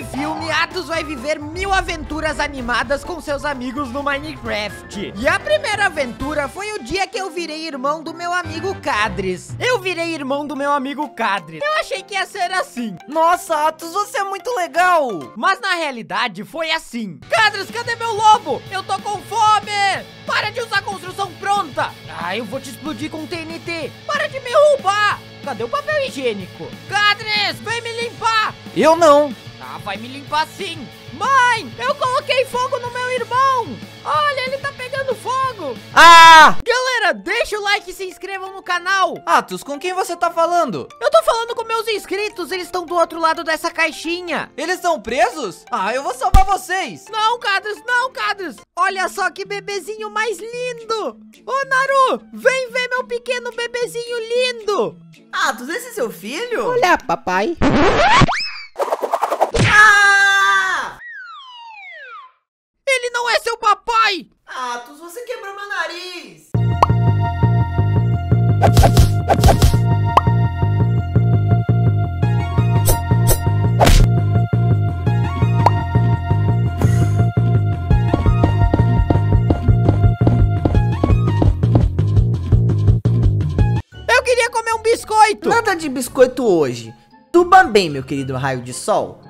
Nesse filme, Atos vai viver mil aventuras animadas com seus amigos no Minecraft. E a primeira aventura foi o dia que eu virei irmão do meu amigo Cadres. Eu virei irmão do meu amigo Cadres. Eu achei que ia ser assim. Nossa, Atos, você é muito legal. Mas na realidade foi assim. Cadres, cadê meu lobo? Eu tô com fome. Para de usar construção pronta. Ah, eu vou te explodir com TNT. Para de me roubar. Cadê o papel higiênico? Cadres, vem me limpar! Eu não! Ah, vai me limpar sim. Mãe, eu coloquei fogo no meu irmão. Olha, ele tá pegando fogo. Ah! Galera, deixa o like e se inscrevam no canal. Atos, com quem você tá falando? Eu tô falando com meus inscritos, eles estão do outro lado dessa caixinha. Eles estão presos? Ah, eu vou salvar vocês. Não, Cadros, não, Cadros. Olha só que bebezinho mais lindo. Ô, Naru, vem ver meu pequeno bebezinho lindo. Atos, esse é seu filho? Olha, papai. Ele não é seu papai! Atos, você quebrou meu nariz! Eu queria comer um biscoito! Nada de biscoito hoje. Tuba bem, meu querido raio de sol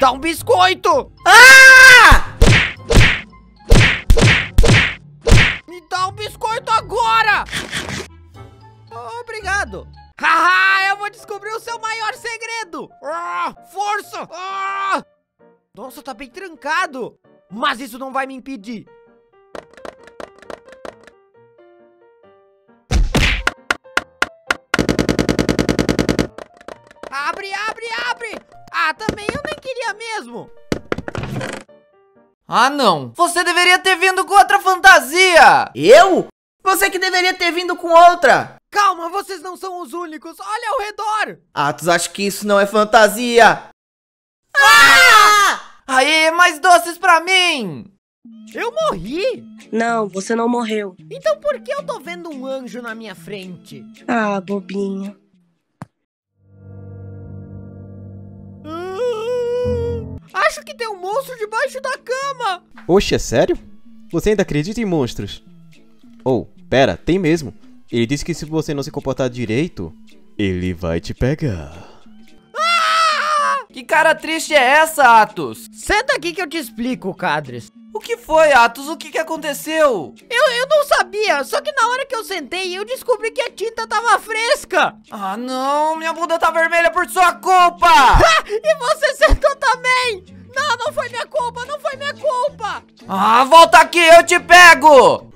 dá um biscoito! Ah! Me dá um biscoito agora! Obrigado! Haha, eu vou descobrir o seu maior segredo! Ah, força! Ah! Nossa, tá bem trancado! Mas isso não vai me impedir Abre, abre, abre! Ah, também eu nem queria mesmo! Ah, não! Você deveria ter vindo com outra fantasia! Eu? Você que deveria ter vindo com outra! Calma, vocês não são os únicos! Olha ao redor! Atos, acho que isso não é fantasia! Ah! Aê, mais doces pra mim! Eu morri? Não, você não morreu. Então por que eu tô vendo um anjo na minha frente? Ah, bobinho. Acho que tem um monstro debaixo da cama! Oxe, é sério? Você ainda acredita em monstros? Ou, oh, pera, tem mesmo. Ele disse que se você não se comportar direito, ele vai te pegar. Ah! Que cara triste é essa, Atos? Senta aqui que eu te explico, Cadres. O que foi, Atos? O que, que aconteceu? Eu, eu não sabia, só que na hora que eu sentei, eu descobri que a tinta tava fresca. Ah, não, minha bunda tá vermelha por sua culpa. e você sentou também. Não, não foi minha culpa, não foi minha culpa. Ah, volta aqui, eu te pego.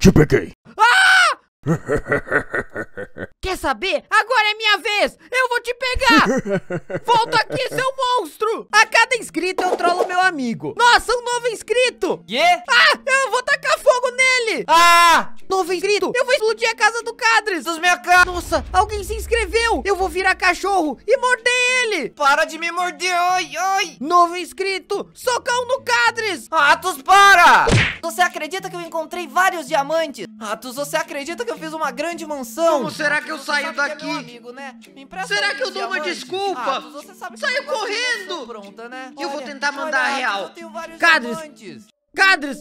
Te peguei. Ah! Quer saber? Agora é minha vez! Eu vou te pegar! Volta aqui, seu monstro! A cada inscrito eu trolo meu amigo. Nossa, um novo inscrito! Yeah? Ah, eu vou tacar fogo nele! Ah! Novo inscrito! Eu vou explodir a casa do Cadres! Dos minha cara! Nossa, alguém se inscreveu! Eu vou virar cachorro e morder ele! Para de me morder! Oi, oi! Novo inscrito! Socão no Cadres! Atos, para! Você acredita que eu encontrei vários diamantes? Atos, você acredita que eu fiz uma grande mansão? Como será que eu saio é daqui? É amigo, né? Será que eu dou uma desculpa? Ah, Saiu correndo! Pronta, né? eu vou tentar mandar olha, a real. Cadres! Diamantes. Cadres!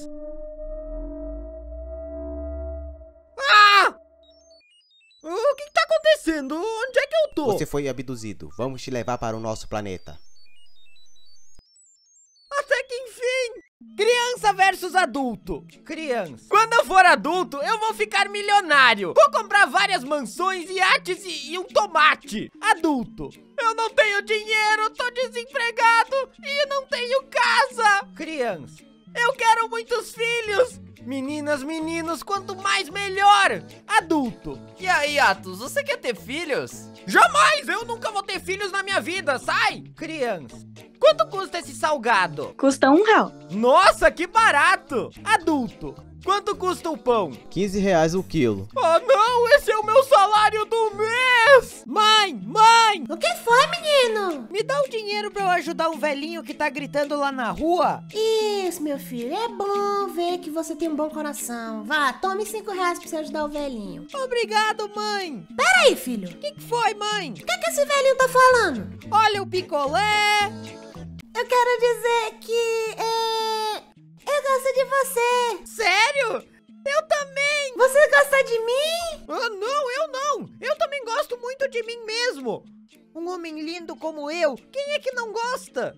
Ah! O que, que tá acontecendo? Onde é que eu tô? Você foi abduzido. Vamos te levar para o nosso planeta. Até que enfim! Criança versus adulto. Criança. Quando eu for adulto, eu vou ficar milionário. Vou comprar várias mansões, iates e, e um tomate. Adulto. Eu não tenho dinheiro, tô desempregado e não tenho casa. Criança. Eu quero muitos filhos Meninas, meninos, quanto mais melhor! Adulto! E aí, Atos, você quer ter filhos? Jamais! Eu nunca vou ter filhos na minha vida! Sai! Criança. Quanto custa esse salgado? Custa um real. Nossa, que barato! Adulto. Quanto custa o pão? 15 reais o quilo. Ah, oh, não! Esse é o meu salário do mês! Mãe! Mãe! O que foi, menino? Me dá o um dinheiro pra eu ajudar um velhinho que tá gritando lá na rua. Isso, meu filho. É bom ver que você tem um bom coração. Vá, tome 5 reais pra você ajudar o velhinho. Obrigado, mãe! Peraí, filho. O que, que, foi, mãe? O que, que esse velhinho tá falando? Olha o picolé! Eu quero dizer que... É... Eu gosto de você! Sério? Eu também! Você gosta de mim? Ah, não, eu não! Eu também gosto muito de mim mesmo! Um homem lindo como eu, quem é que não gosta?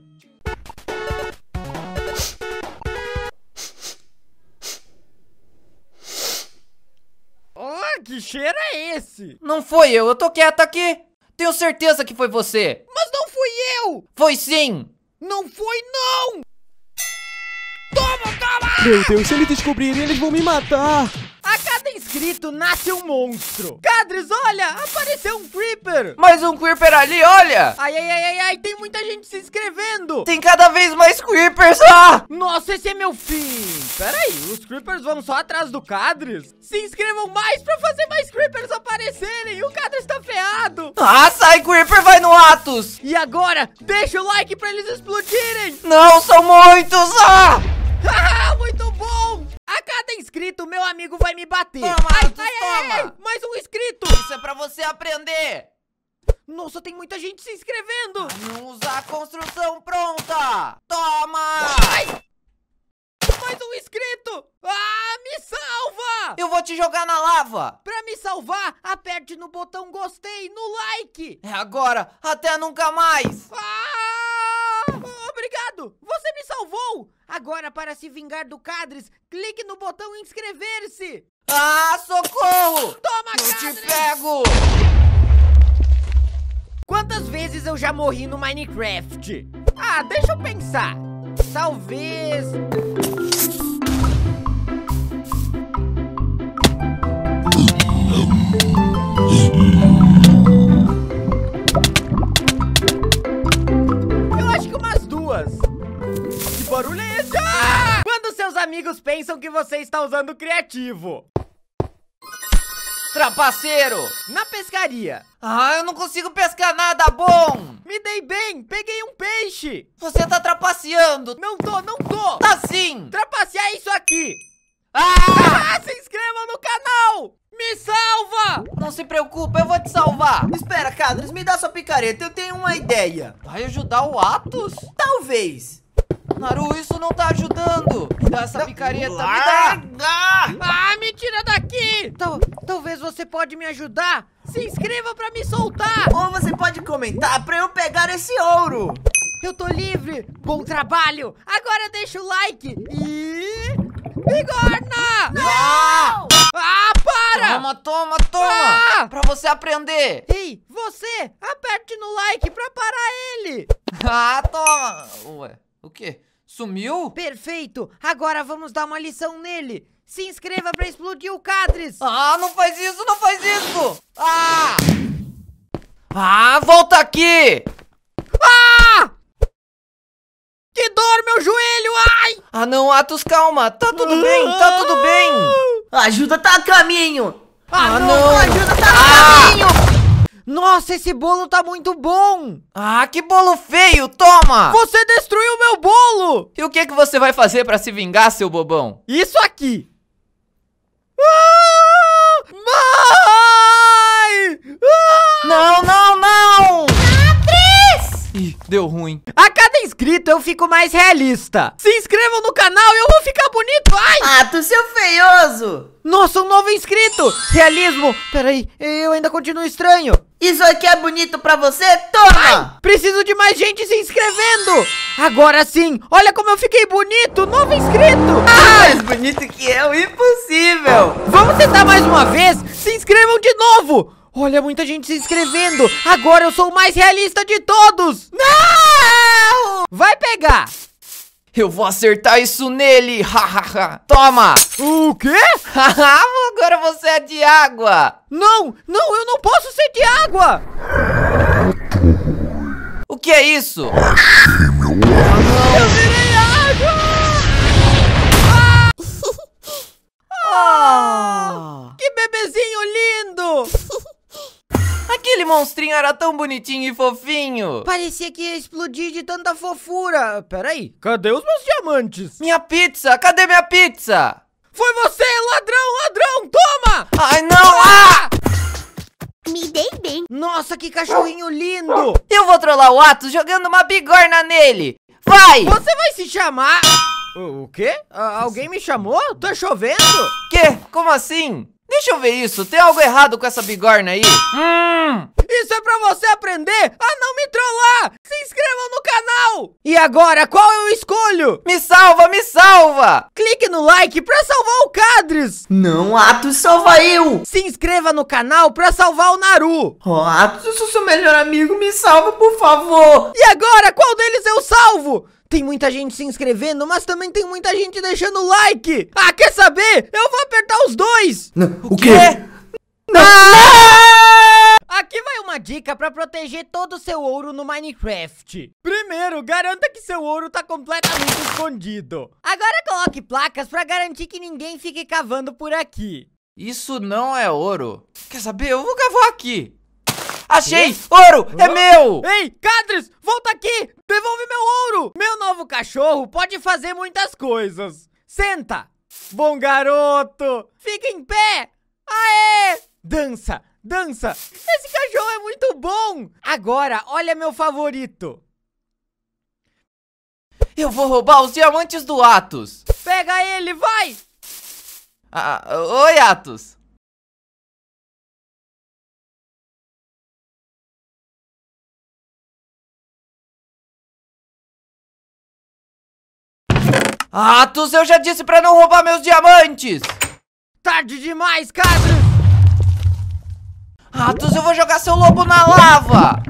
Oh, que cheiro é esse? Não foi eu, eu tô quieta aqui! Tenho certeza que foi você! Mas não fui eu! Foi sim! Não foi não! Meu Deus, se eles descobrirem, eles vão me matar! A cada inscrito nasce um monstro. Cadres, olha, apareceu um Creeper. Mais um Creeper ali, olha. Ai, ai, ai, ai, ai, tem muita gente se inscrevendo. Tem cada vez mais Creepers, ah! Nossa, esse é meu fim. Peraí, os Creepers vão só atrás do Cadres? Se inscrevam mais pra fazer mais Creepers aparecerem. O Cadres tá feado. Ah, sai, Creeper, vai no Atos. E agora, deixa o like pra eles explodirem. Não, são muitos, ah! Ah, muito bom! A cada inscrito, meu amigo vai me bater. Toma, ai, ai, toma. Ai, mais um inscrito! Isso é pra você aprender! Nossa, tem muita gente se inscrevendo! Não usar a construção pronta! Toma! Ai. Mais um inscrito! Ah, me salva! Eu vou te jogar na lava! Pra me salvar, aperte no botão gostei, no like! É agora! Até nunca mais! Ah! Obrigado! Você me salvou! Agora, para se vingar do Cadres, clique no botão inscrever-se! Ah, socorro! Toma, Eu te pego! Quantas vezes eu já morri no Minecraft? Ah, deixa eu pensar. Talvez... pensam que você está usando criativo. Trapaceiro, na pescaria. Ah, eu não consigo pescar nada bom. Me dei bem, peguei um peixe. Você tá trapaceando. Não tô, não tô. Tá sim. Trapacear isso aqui. Ah! ah! Se inscreva no canal! Me salva! Não se preocupa, eu vou te salvar. Espera, Cadres, me dá sua picareta, eu tenho uma ideia. Vai ajudar o Atos? Talvez. Naru, isso não tá ajudando. Dá essa picareta. Me dá. Ah, me tira daqui. Tal, talvez você pode me ajudar? Se inscreva pra me soltar. Ou você pode comentar pra eu pegar esse ouro. Eu tô livre. Bom trabalho. Agora deixa o like e... Bigorna! Não! Ah, para! Toma, toma, toma! Ah! Pra você aprender! Ei, você! Aperte no like pra parar ele! Ah, toma! Ué... O quê? Sumiu? Perfeito! Agora vamos dar uma lição nele! Se inscreva pra explodir o Cadres! Ah, não faz isso, não faz isso! Ah! Ah, volta aqui! Ah! Que dor, meu joelho! Ai! Ah, não, Atos, calma! Tá tudo bem, tá tudo bem! Ah! Ajuda tá a caminho! Ah, ah não. não! Ajuda tá a ah! caminho! Nossa, esse bolo tá muito bom! Ah, que bolo feio! Toma! Você destruiu meu bolo! E o que, que você vai fazer pra se vingar, seu bobão? Isso aqui! Ah, mãe! Ah! Não, não, não! Atriz! Ih, deu ruim inscrito, eu fico mais realista. Se inscrevam no canal e eu vou ficar bonito. Ai! Ato tu seu feioso! Nossa, um novo inscrito! Realismo! Peraí, eu ainda continuo estranho. Isso aqui é bonito pra você? Toma! Ai, preciso de mais gente se inscrevendo! Agora sim! Olha como eu fiquei bonito! Novo inscrito! Ah, mais bonito que eu, impossível! Vamos tentar mais uma vez? Se inscrevam de novo! Olha, muita gente se inscrevendo. Agora eu sou o mais realista de todos. Não! Vai pegar. Eu vou acertar isso nele, Toma! O quê? agora você é de água. Não, não, eu não posso ser de água. O que é isso? Achei meu ar. Eu virei água! Ah! ah! Que bebezinho lindo! Aquele monstrinho era tão bonitinho e fofinho. Parecia que ia explodir de tanta fofura. Peraí, cadê os meus diamantes? Minha pizza, cadê minha pizza? Foi você, ladrão, ladrão, toma! Ai, não! Ah! Me dei bem. Nossa, que cachorrinho lindo! Eu vou trollar o Atos jogando uma bigorna nele. Vai! Você vai se chamar... O quê? alguém me chamou? Tá chovendo? Quê? Como assim? Deixa eu ver isso, tem algo errado com essa bigorna aí? Hum! Isso é pra você aprender a não me trollar! Se inscrevam no canal! E agora, qual eu escolho? Me salva, me salva! Clique no like pra salvar o Cadres! Não, Atos, salva eu! Se inscreva no canal pra salvar o Naru! Oh, Atos, eu sou seu melhor amigo, me salva, por favor! E agora, qual deles eu salvo? Tem muita gente se inscrevendo, mas também tem muita gente deixando like. Ah, quer saber? Eu vou apertar os dois. Não, o, o quê? quê? Não. Aqui vai uma dica para proteger todo o seu ouro no Minecraft. Primeiro, garanta que seu ouro tá completamente escondido. Agora coloque placas para garantir que ninguém fique cavando por aqui. Isso não é ouro. Quer saber? Eu vou cavar aqui. Achei! Ouro! É meu! Ei, Cadres! Volta aqui! Devolve meu ouro! Meu novo cachorro pode fazer muitas coisas. Senta! Bom garoto! Fica em pé! Aê! Dança! Dança! Esse cachorro é muito bom! Agora, olha meu favorito! Eu vou roubar os diamantes do Atos! Pega ele, vai! Ah, oi, Atos! Atos, eu já disse pra não roubar meus diamantes! Tarde demais, Cadro! Atos, eu vou jogar seu lobo na lava!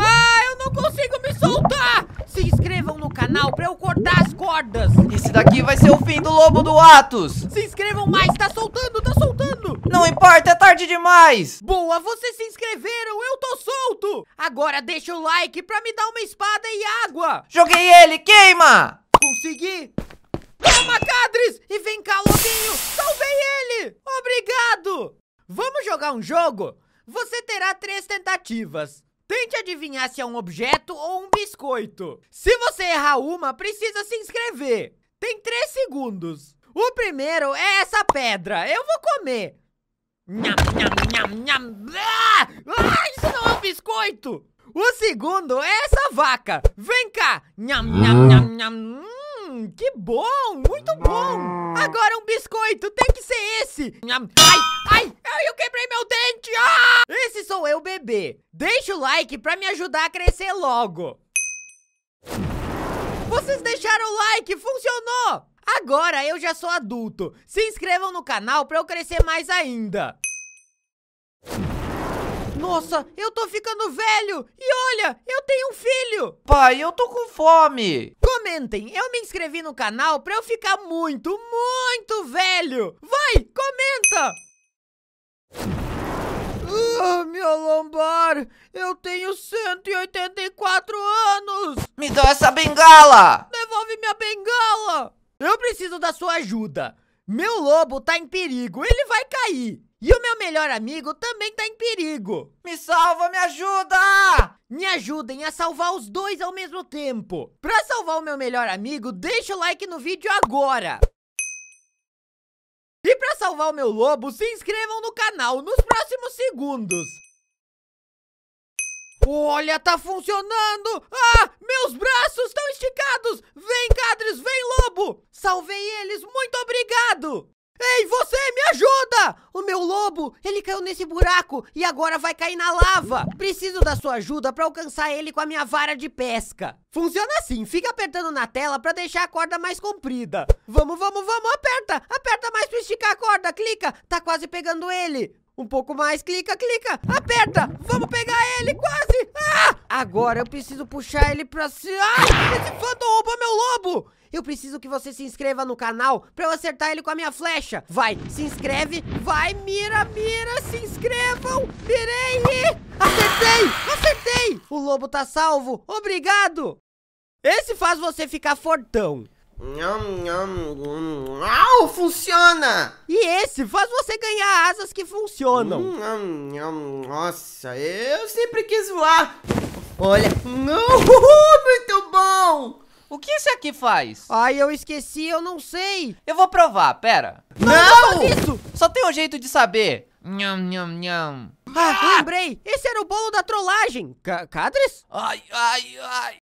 Ah, eu não consigo me soltar! Se inscrevam no canal pra eu cortar as cordas! Esse daqui vai ser o fim do lobo do Atos! Se inscrevam mais, tá soltando, tá soltando! Não importa, é tarde demais! Boa, vocês se inscreveram, eu tô solto! Agora deixa o like pra me dar uma espada e água! Joguei ele, queima! Consegui! Toma, Cadres! E vem cá, lobinho! Salvei ele! Obrigado! Vamos jogar um jogo? Você terá três tentativas. Tente adivinhar se é um objeto ou um biscoito. Se você errar uma, precisa se inscrever. Tem três segundos. O primeiro é essa pedra. Eu vou comer. Nham, nham, nham, nham. Ah! ah, isso não é um biscoito! O segundo é essa vaca. Vem cá. Nham, nham, nham, nham. Hum, que bom, muito bom. Agora um biscoito, tem que ser esse. Ai, ai, eu quebrei meu dente. Ah! Esse sou eu, bebê. Deixa o like pra me ajudar a crescer logo. Vocês deixaram o like, funcionou. Agora eu já sou adulto. Se inscrevam no canal pra eu crescer mais ainda. Nossa, eu tô ficando velho! E olha, eu tenho um filho! Pai, eu tô com fome! Comentem, eu me inscrevi no canal pra eu ficar muito, muito velho! Vai, comenta! Ah, minha lombar! Eu tenho 184 anos! Me dá essa bengala! Devolve minha bengala! Eu preciso da sua ajuda! Meu lobo tá em perigo, ele vai cair! E o meu melhor amigo também tá em perigo. Me salva, me ajuda! Me ajudem a salvar os dois ao mesmo tempo. Pra salvar o meu melhor amigo, deixa o like no vídeo agora. E pra salvar o meu lobo, se inscrevam no canal nos próximos segundos. Olha, tá funcionando! Ah, meus braços estão esticados! Vem, Cadres, vem, lobo! Salvei eles, muito obrigado! Ei, você, me ajuda! O meu lobo, ele caiu nesse buraco e agora vai cair na lava. Preciso da sua ajuda para alcançar ele com a minha vara de pesca. Funciona assim, fica apertando na tela para deixar a corda mais comprida. Vamos, vamos, vamos, aperta! Aperta mais para esticar a corda, clica! Tá quase pegando ele. Um pouco mais, clica, clica, aperta! Vamos pegar ele, quase! Ah! Agora eu preciso puxar ele pra cima. Ah! Esse fandom rouba é meu lobo! Eu preciso que você se inscreva no canal pra eu acertar ele com a minha flecha. Vai, se inscreve, vai, mira, mira, se inscrevam. Mirei! Acertei! Acertei! O lobo tá salvo. Obrigado! Esse faz você ficar fortão. Au, funciona! E esse faz você ganhar asas que funcionam. Nossa, eu sempre quis voar. Olha, não, muito bom! O que esse aqui faz? Ai, eu esqueci, eu não sei. Eu vou provar, pera. Não! não! Isso! Só tem um jeito de saber. Nham, nham, nham. Ah, lembrei! Esse era o bolo da trollagem! C Cadres? Ai, ai, ai!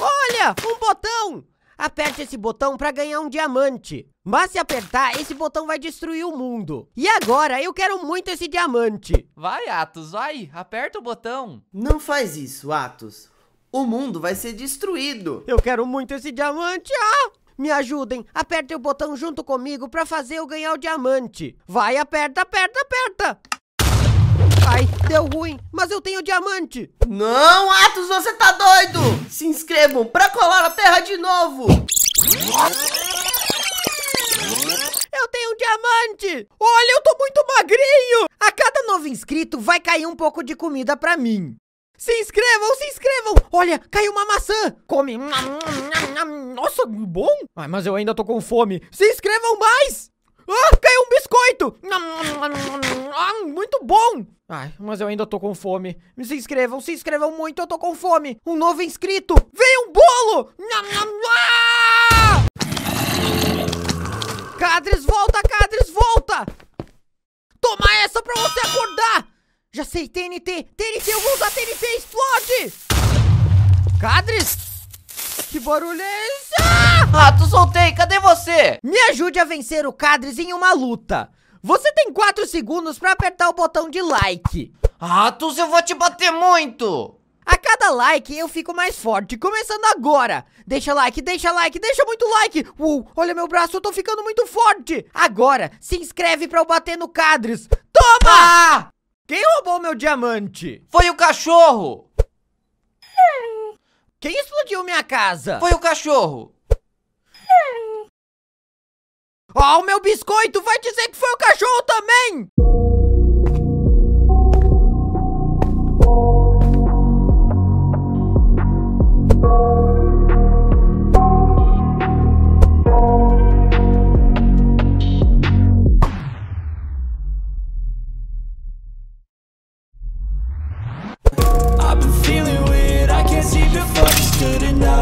Olha! Um botão! Aperte esse botão para ganhar um diamante. Mas se apertar, esse botão vai destruir o mundo. E agora, eu quero muito esse diamante. Vai, Atos, vai. Aperta o botão. Não faz isso, Atos. O mundo vai ser destruído. Eu quero muito esse diamante. Ah! Me ajudem, apertem o botão junto comigo para fazer eu ganhar o diamante. Vai, aperta, aperta, aperta. Ai, deu ruim, mas eu tenho diamante. Não, Atos, você tá doido. Se inscrevam para colar a terra de novo. Eu tenho um diamante! Olha, eu tô muito magrinho! A cada novo inscrito vai cair um pouco de comida pra mim. Se inscrevam, se inscrevam! Olha, caiu uma maçã! Come! Nossa, bom! Ai, mas eu ainda tô com fome. Se inscrevam mais! Ah, caiu um biscoito! Ah, muito bom! Ai, mas eu ainda tô com fome. Se inscrevam, se inscrevam muito, eu tô com fome! Um novo inscrito! Veio um bolo! Cadres, volta, Cadres, volta! Toma essa pra você acordar! Já sei, TNT! TNT, eu vou usar TNT! Explode! Cadres? Que barulho é esse? Ah, tu soltei! Cadê você? Me ajude a vencer o Cadres em uma luta! Você tem 4 segundos pra apertar o botão de like! Ah, tu eu vou te bater muito! A cada like eu fico mais forte, começando agora. Deixa like, deixa like, deixa muito like. Uou, olha meu braço, eu tô ficando muito forte. Agora, se inscreve pra eu bater no Cadres. Toma! Ah! Quem roubou meu diamante? Foi o cachorro! Quem explodiu minha casa? Foi o cachorro! oh, o meu biscoito vai dizer que foi o cachorro também!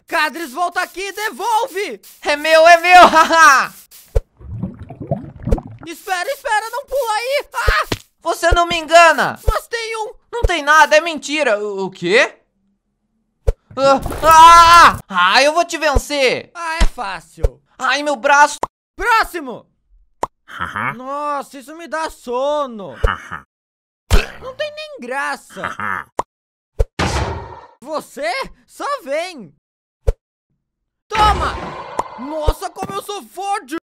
Cadres, volta aqui devolve! É meu, é meu, haha! espera, espera, não pula aí! Ah! Você não me engana! Mas tem um! Não tem nada, é mentira! O, o quê? Ah, ah! ah, eu vou te vencer! Ah, é fácil! Ai, meu braço! Próximo! Nossa, isso me dá sono! Não tem nem graça! Você? Só vem! Toma! Nossa, como eu sou forte!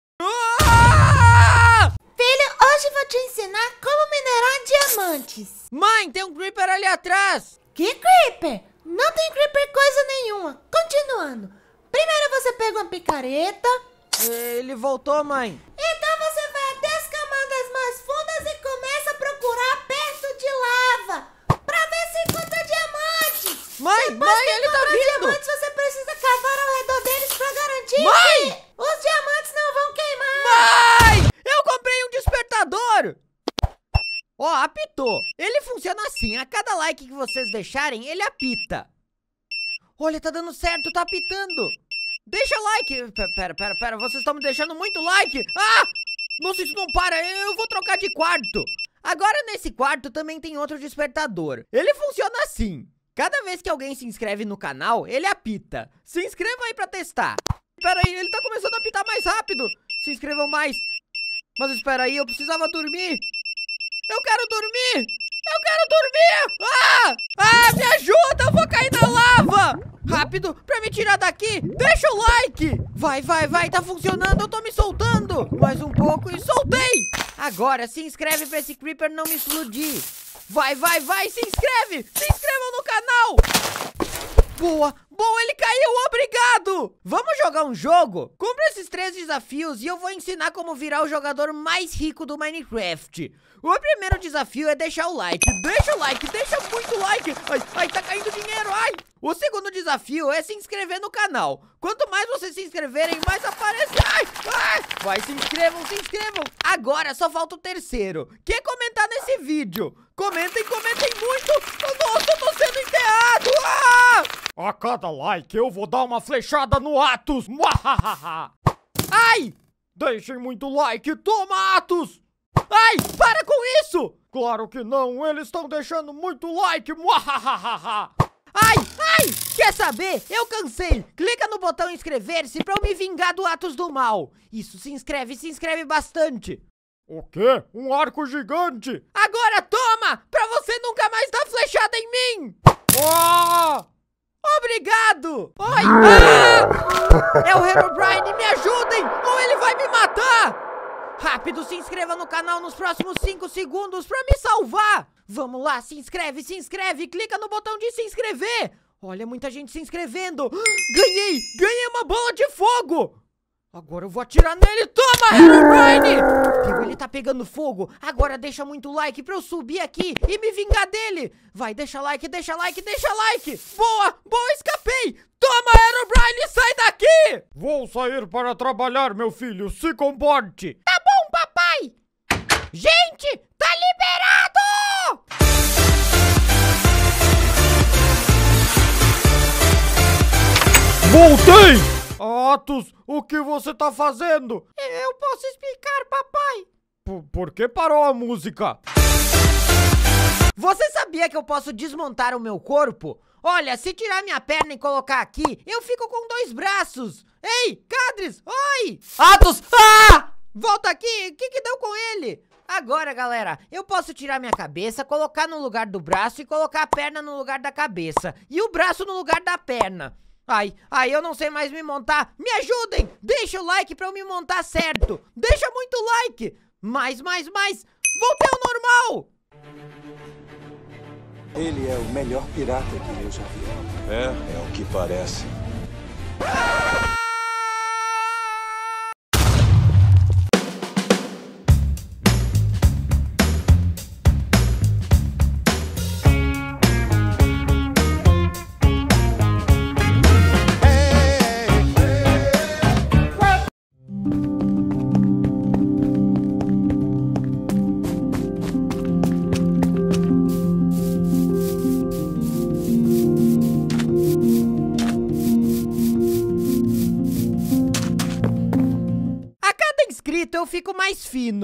Filho, hoje vou te ensinar como minerar diamantes. Mãe, tem um Creeper ali atrás. Que Creeper? Não tem Creeper coisa nenhuma. Continuando. Primeiro você pega uma picareta. Ele voltou, mãe. E Mãe, mãe, ele tá vindo! diamantes, você precisa cavar ao redor deles pra garantir Mãe! que os diamantes não vão queimar! Mãe! Eu comprei um despertador! Ó, oh, apitou. Ele funciona assim, a cada like que vocês deixarem, ele apita. Olha, tá dando certo, tá apitando. Deixa like. Pera, pera, pera, vocês estão me deixando muito like. Ah! Nossa, isso não para, eu vou trocar de quarto. Agora nesse quarto também tem outro despertador. Ele funciona assim. Cada vez que alguém se inscreve no canal, ele apita. Se inscreva aí pra testar. Pera aí, ele tá começando a apitar mais rápido. Se inscrevam mais. Mas espera aí, eu precisava dormir. Eu quero dormir. Eu quero dormir. Ah! Ah, me ajuda, eu vou cair na lava. Rápido, pra me tirar daqui, deixa o like. Vai, vai, vai, tá funcionando, eu tô me soltando. Mais um pouco e soltei. Agora se inscreve pra esse Creeper não me explodir. Vai, vai, vai, se inscreve! Se inscrevam no canal! Boa, boa, ele caiu, obrigado! Vamos jogar um jogo? Cumpra esses três desafios e eu vou ensinar como virar o jogador mais rico do Minecraft. O primeiro desafio é deixar o like. Deixa o like, deixa muito like! Ai, ai, tá caindo dinheiro, ai! O segundo desafio é se inscrever no canal. Quanto mais vocês se inscreverem, mais aparece... Ai, ai! Vai, se inscrevam, se inscrevam! Agora só falta o terceiro, que é comentar nesse vídeo. Comentem, comentem muito! Nossa, eu tô tá sendo enterrado! Ah! A cada like eu vou dar uma flechada no Atos! Ai! Deixem muito like, toma Atos! Ai, para com isso! Claro que não, eles estão deixando muito like! Ai, ai! Quer saber? Eu cansei! Clica no botão inscrever-se pra eu me vingar do Atos do Mal! Isso, se inscreve, se inscreve bastante! O quê? Um arco gigante! Agora toma! Pra você nunca mais dar flechada em mim! Oh! Obrigado! Oi! Ah! É o Herobrine, me ajudem! Ou ele vai me matar! Rápido, se inscreva no canal nos próximos 5 segundos pra me salvar! Vamos lá, se inscreve, se inscreve! Clica no botão de se inscrever! Olha, muita gente se inscrevendo! Ganhei! Ganhei uma bola de fogo! Agora eu vou atirar nele! Toma, Herobrine! Ele tá pegando fogo! Agora deixa muito like pra eu subir aqui e me vingar dele! Vai, deixa like, deixa like, deixa like! Boa! Boa, escapei! Toma, Herobrine, sai daqui! Vou sair para trabalhar, meu filho! Se comporte! Tá bom, papai! Gente, tá liberado! Voltei! Atos, o que você tá fazendo? Eu posso explicar, papai. P por que parou a música? Você sabia que eu posso desmontar o meu corpo? Olha, se tirar minha perna e colocar aqui, eu fico com dois braços. Ei, Cadres, oi! Atos, ah! Volta aqui, o que que deu com ele? Agora, galera, eu posso tirar minha cabeça, colocar no lugar do braço e colocar a perna no lugar da cabeça. E o braço no lugar da perna. Ai, ai, eu não sei mais me montar. Me ajudem! Deixa o like pra eu me montar certo. Deixa muito like. Mais, mais, mais. Voltei ao normal. Ele é o melhor pirata que eu já vi. É, é o que parece. Ah!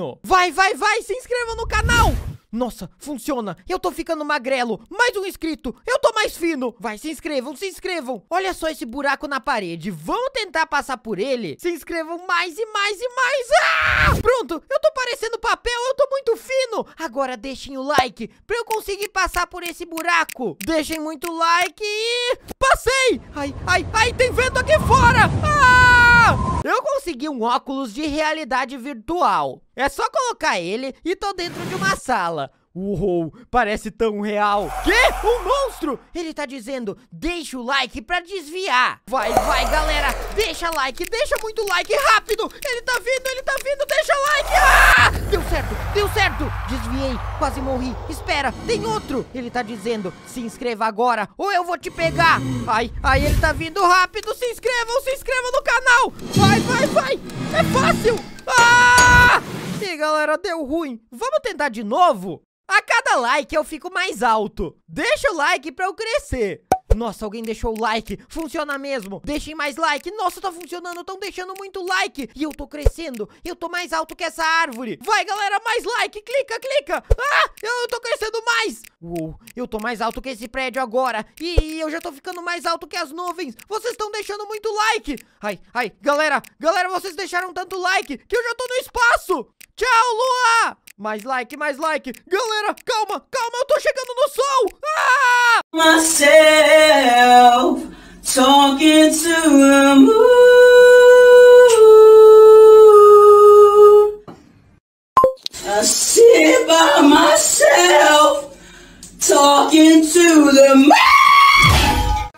mano. Vai, vai, vai, se inscreva no canal. Nossa, funciona. Eu tô ficando magrelo. Mais um inscrito. Eu tô mais fino. Vai, se inscrevam, se inscrevam. Olha só esse buraco na parede. Vão tentar passar por ele? Se inscrevam mais e mais e mais. Ah! Pronto, eu tô parecendo papel. Eu tô muito fino. Agora deixem o like pra eu conseguir passar por esse buraco. Deixem muito like e... Passei! Ai, ai, ai, tem vento aqui fora. Ah! Eu consegui um óculos de realidade virtual. É só colocar ele e tô dentro de uma sala. Uou, parece tão real. Que? Um monstro? Ele tá dizendo, deixa o like pra desviar. Vai, vai, galera, deixa like, deixa muito like, rápido. Ele tá vindo, ele tá vindo, deixa like. Ah! Deu certo, deu certo. Desviei, quase morri. Espera, tem outro. Ele tá dizendo, se inscreva agora ou eu vou te pegar. Ai, ai, ele tá vindo rápido. Se inscrevam, se inscrevam no canal. Vai, vai, vai. É fácil. Ah! Ih, galera, deu ruim. Vamos tentar de novo? A cada like eu fico mais alto. Deixa o like pra eu crescer. Nossa, alguém deixou o like. Funciona mesmo. Deixem mais like. Nossa, tá funcionando. Estão deixando muito like. E eu tô crescendo. Eu tô mais alto que essa árvore. Vai, galera, mais like. Clica, clica. Ah, eu tô crescendo mais. Uou, eu tô mais alto que esse prédio agora. E, eu já tô ficando mais alto que as nuvens. Vocês estão deixando muito like. Ai, ai, galera, galera, vocês deixaram tanto like que eu já tô no espaço. Tchau, lua. Mais like, mais like. Galera, calma, calma, eu tô chegando no sol. Ah! Myself talking to a moon. I sit by myself talking to the moon.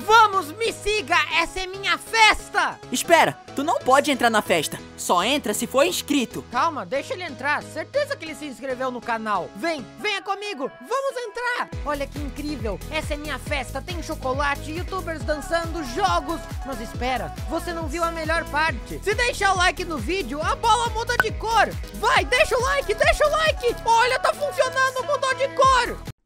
Vamos, me siga! Essa é minha festa! Espera, tu não pode entrar na festa. Só entra se for inscrito. Calma, deixa ele entrar. Certeza que ele se inscreveu no canal. Vem, venha comigo. Vamos entrar. Olha que incrível. Essa é minha festa. Tem chocolate, youtubers dançando, jogos. Mas espera, você não viu a melhor parte. Se deixar o like no vídeo, a bola muda de cor. Vai, deixa o like, deixa o like. Olha, tá funcionando.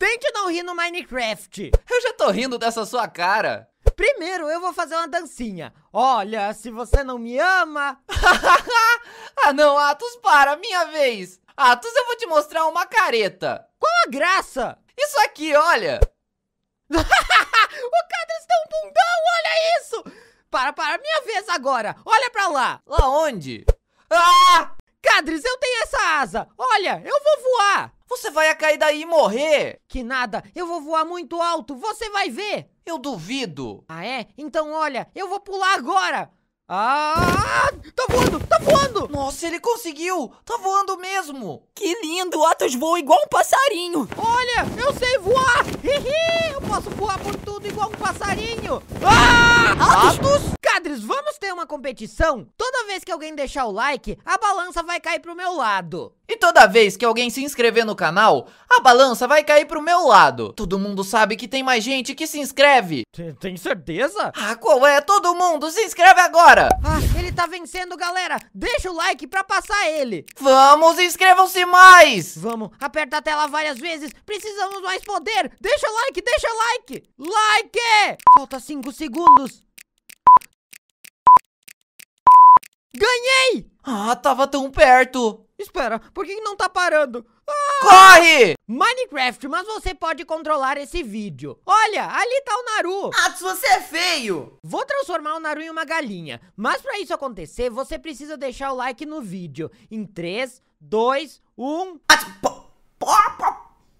Tente não rir no Minecraft. Eu já tô rindo dessa sua cara. Primeiro eu vou fazer uma dancinha. Olha, se você não me ama. ah, não, Atos, para, minha vez. Atos, eu vou te mostrar uma careta. Qual a graça? Isso aqui, olha. o Cadres tem um bundão, olha isso. Para, para, minha vez agora. Olha pra lá. Lá onde? Ah! Cadres, eu tenho essa asa. Olha, eu vou voar. Você vai cair daí e morrer! Que nada, eu vou voar muito alto, você vai ver! Eu duvido! Ah é? Então olha, eu vou pular agora! Ah! Tá voando! Tá voando! Nossa, ele conseguiu! Tá voando mesmo! Que lindo! O Atos voa igual um passarinho! Olha, eu sei voar! Hihi, eu posso voar por tudo igual um passarinho! Ah! Atos? Atos? Cadres, vamos ter uma competição? Toda vez que alguém deixar o like, a balança vai cair pro meu lado. E toda vez que alguém se inscrever no canal, a balança vai cair pro meu lado. Todo mundo sabe que tem mais gente que se inscreve. Tem, tem certeza? Ah, qual é? Todo mundo se inscreve agora. Ah, ele tá vencendo, galera. Deixa o like pra passar ele. Vamos, inscrevam-se mais. Vamos, aperta a tela várias vezes. Precisamos mais poder. Deixa o like, deixa o like. Like! Falta 5 segundos. Ganhei! Ah, tava tão perto. Espera, por que não tá parando? Ah! Corre! Minecraft, mas você pode controlar esse vídeo. Olha, ali tá o Naru. Atos, você é feio! Vou transformar o Naru em uma galinha. Mas pra isso acontecer, você precisa deixar o like no vídeo. Em 3, 2, 1... Atos, pô, pô,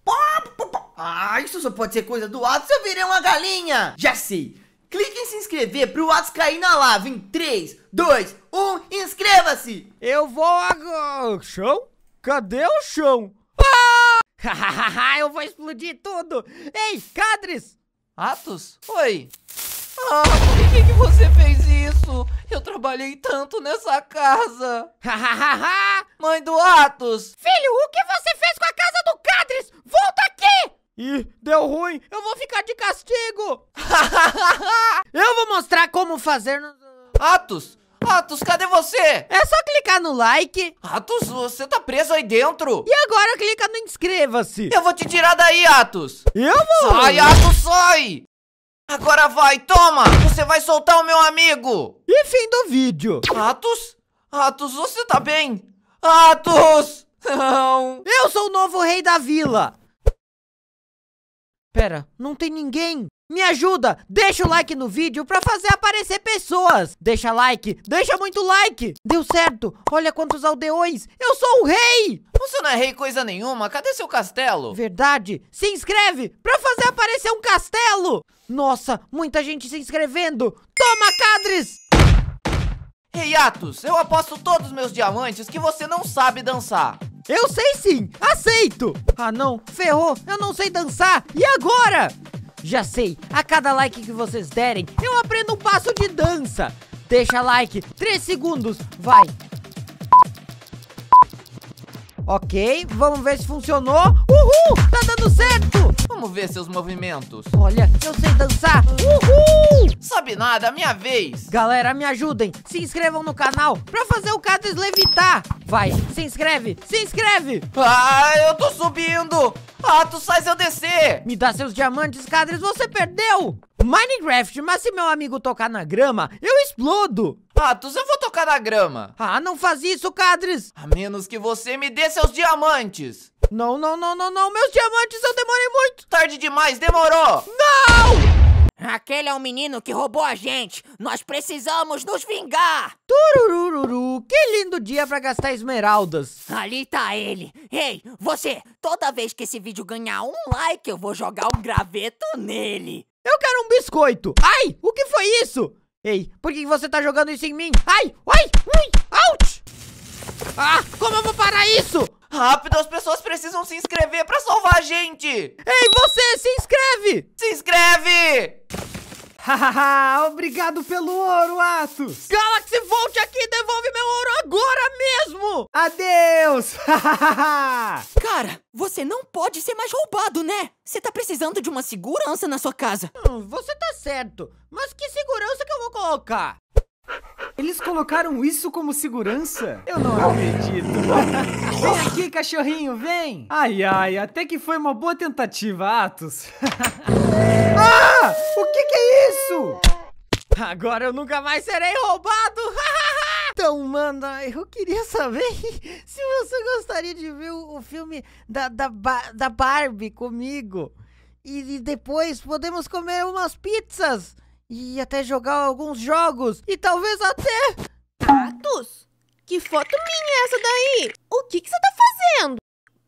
pô, ah, isso só pode ser coisa do Atos, eu virei uma galinha! Já sei! Clique em se inscrever pro Atos cair na lava em 3, 2, 1 um, inscreva-se! Eu vou agora... Chão? Cadê o chão? Ah! eu vou explodir tudo! Ei, Cadres! Atos? Oi! Ah, por que, que você fez isso? Eu trabalhei tanto nessa casa! Hahaha! Mãe do Atos! Filho, o que você fez com a casa do Cadres? Volta aqui! Ih, deu ruim! Eu vou ficar de castigo! eu vou mostrar como fazer... No... Atos, Atos, cadê você? É só clicar no like. Atos, você tá preso aí dentro. E agora clica no inscreva-se. Eu vou te tirar daí, Atos. Eu vou. Sai, Atos, sai. Agora vai, toma. Você vai soltar o meu amigo. E fim do vídeo. Atos? Atos, você tá bem? Atos! Não. Eu sou o novo rei da vila. Pera, não tem ninguém. Me ajuda, deixa o like no vídeo pra fazer aparecer pessoas. Deixa like, deixa muito like. Deu certo, olha quantos aldeões. Eu sou o rei. Você não é rei coisa nenhuma, cadê seu castelo? Verdade, se inscreve pra fazer aparecer um castelo. Nossa, muita gente se inscrevendo. Toma, Cadres. Rei Atos, eu aposto todos meus diamantes que você não sabe dançar. Eu sei sim, aceito. Ah não, ferrou, eu não sei dançar. E agora? Já sei, a cada like que vocês derem, eu aprendo um passo de dança. Deixa like, 3 segundos, vai. Ok, vamos ver se funcionou. Uhul, tá dando certo ver seus movimentos. Olha, eu sei dançar. Uhul! Sabe nada, minha vez. Galera, me ajudem. Se inscrevam no canal pra fazer o Cadres levitar. Vai, se inscreve, se inscreve. Ah, eu tô subindo. Ah, tu sai se eu descer. Me dá seus diamantes, Cadres, você perdeu. Minecraft, mas se meu amigo tocar na grama, eu explodo. Patos, eu vou tocar na grama. Ah, não faz isso, Cadres. A menos que você me dê seus diamantes. Não, não, não, não, não. Meus diamantes, eu demorei muito. Tarde demais, demorou. Não! Aquele é o menino que roubou a gente. Nós precisamos nos vingar. Tururururu, que lindo dia pra gastar esmeraldas. Ali tá ele. Ei, você, toda vez que esse vídeo ganhar um like, eu vou jogar um graveto nele. Eu quero um biscoito. Ai, o que foi isso? Ei, por que você tá jogando isso em mim? Ai, ai, ai, out! Ah, como eu vou parar isso? Rápido, as pessoas precisam se inscrever pra salvar a gente! Ei, você, se inscreve! Se inscreve! Hahaha, obrigado pelo ouro, Atos! Galaxy, volte aqui devolve meu ouro agora mesmo! Adeus! Cara, você não pode ser mais roubado, né? Você tá precisando de uma segurança na sua casa. Hum, você tá certo, mas que segurança que eu vou colocar? Eles colocaram isso como segurança? Eu não acredito. vem aqui, cachorrinho, vem! Ai, ai, até que foi uma boa tentativa, Atos. ah! O que, que é isso? Agora eu nunca mais serei roubado! Então, manda, eu queria saber se você gostaria de ver o filme da, da, da Barbie comigo. E, e depois podemos comer umas pizzas e até jogar alguns jogos e talvez até... atos Que foto minha é essa daí? O que, que você tá fazendo?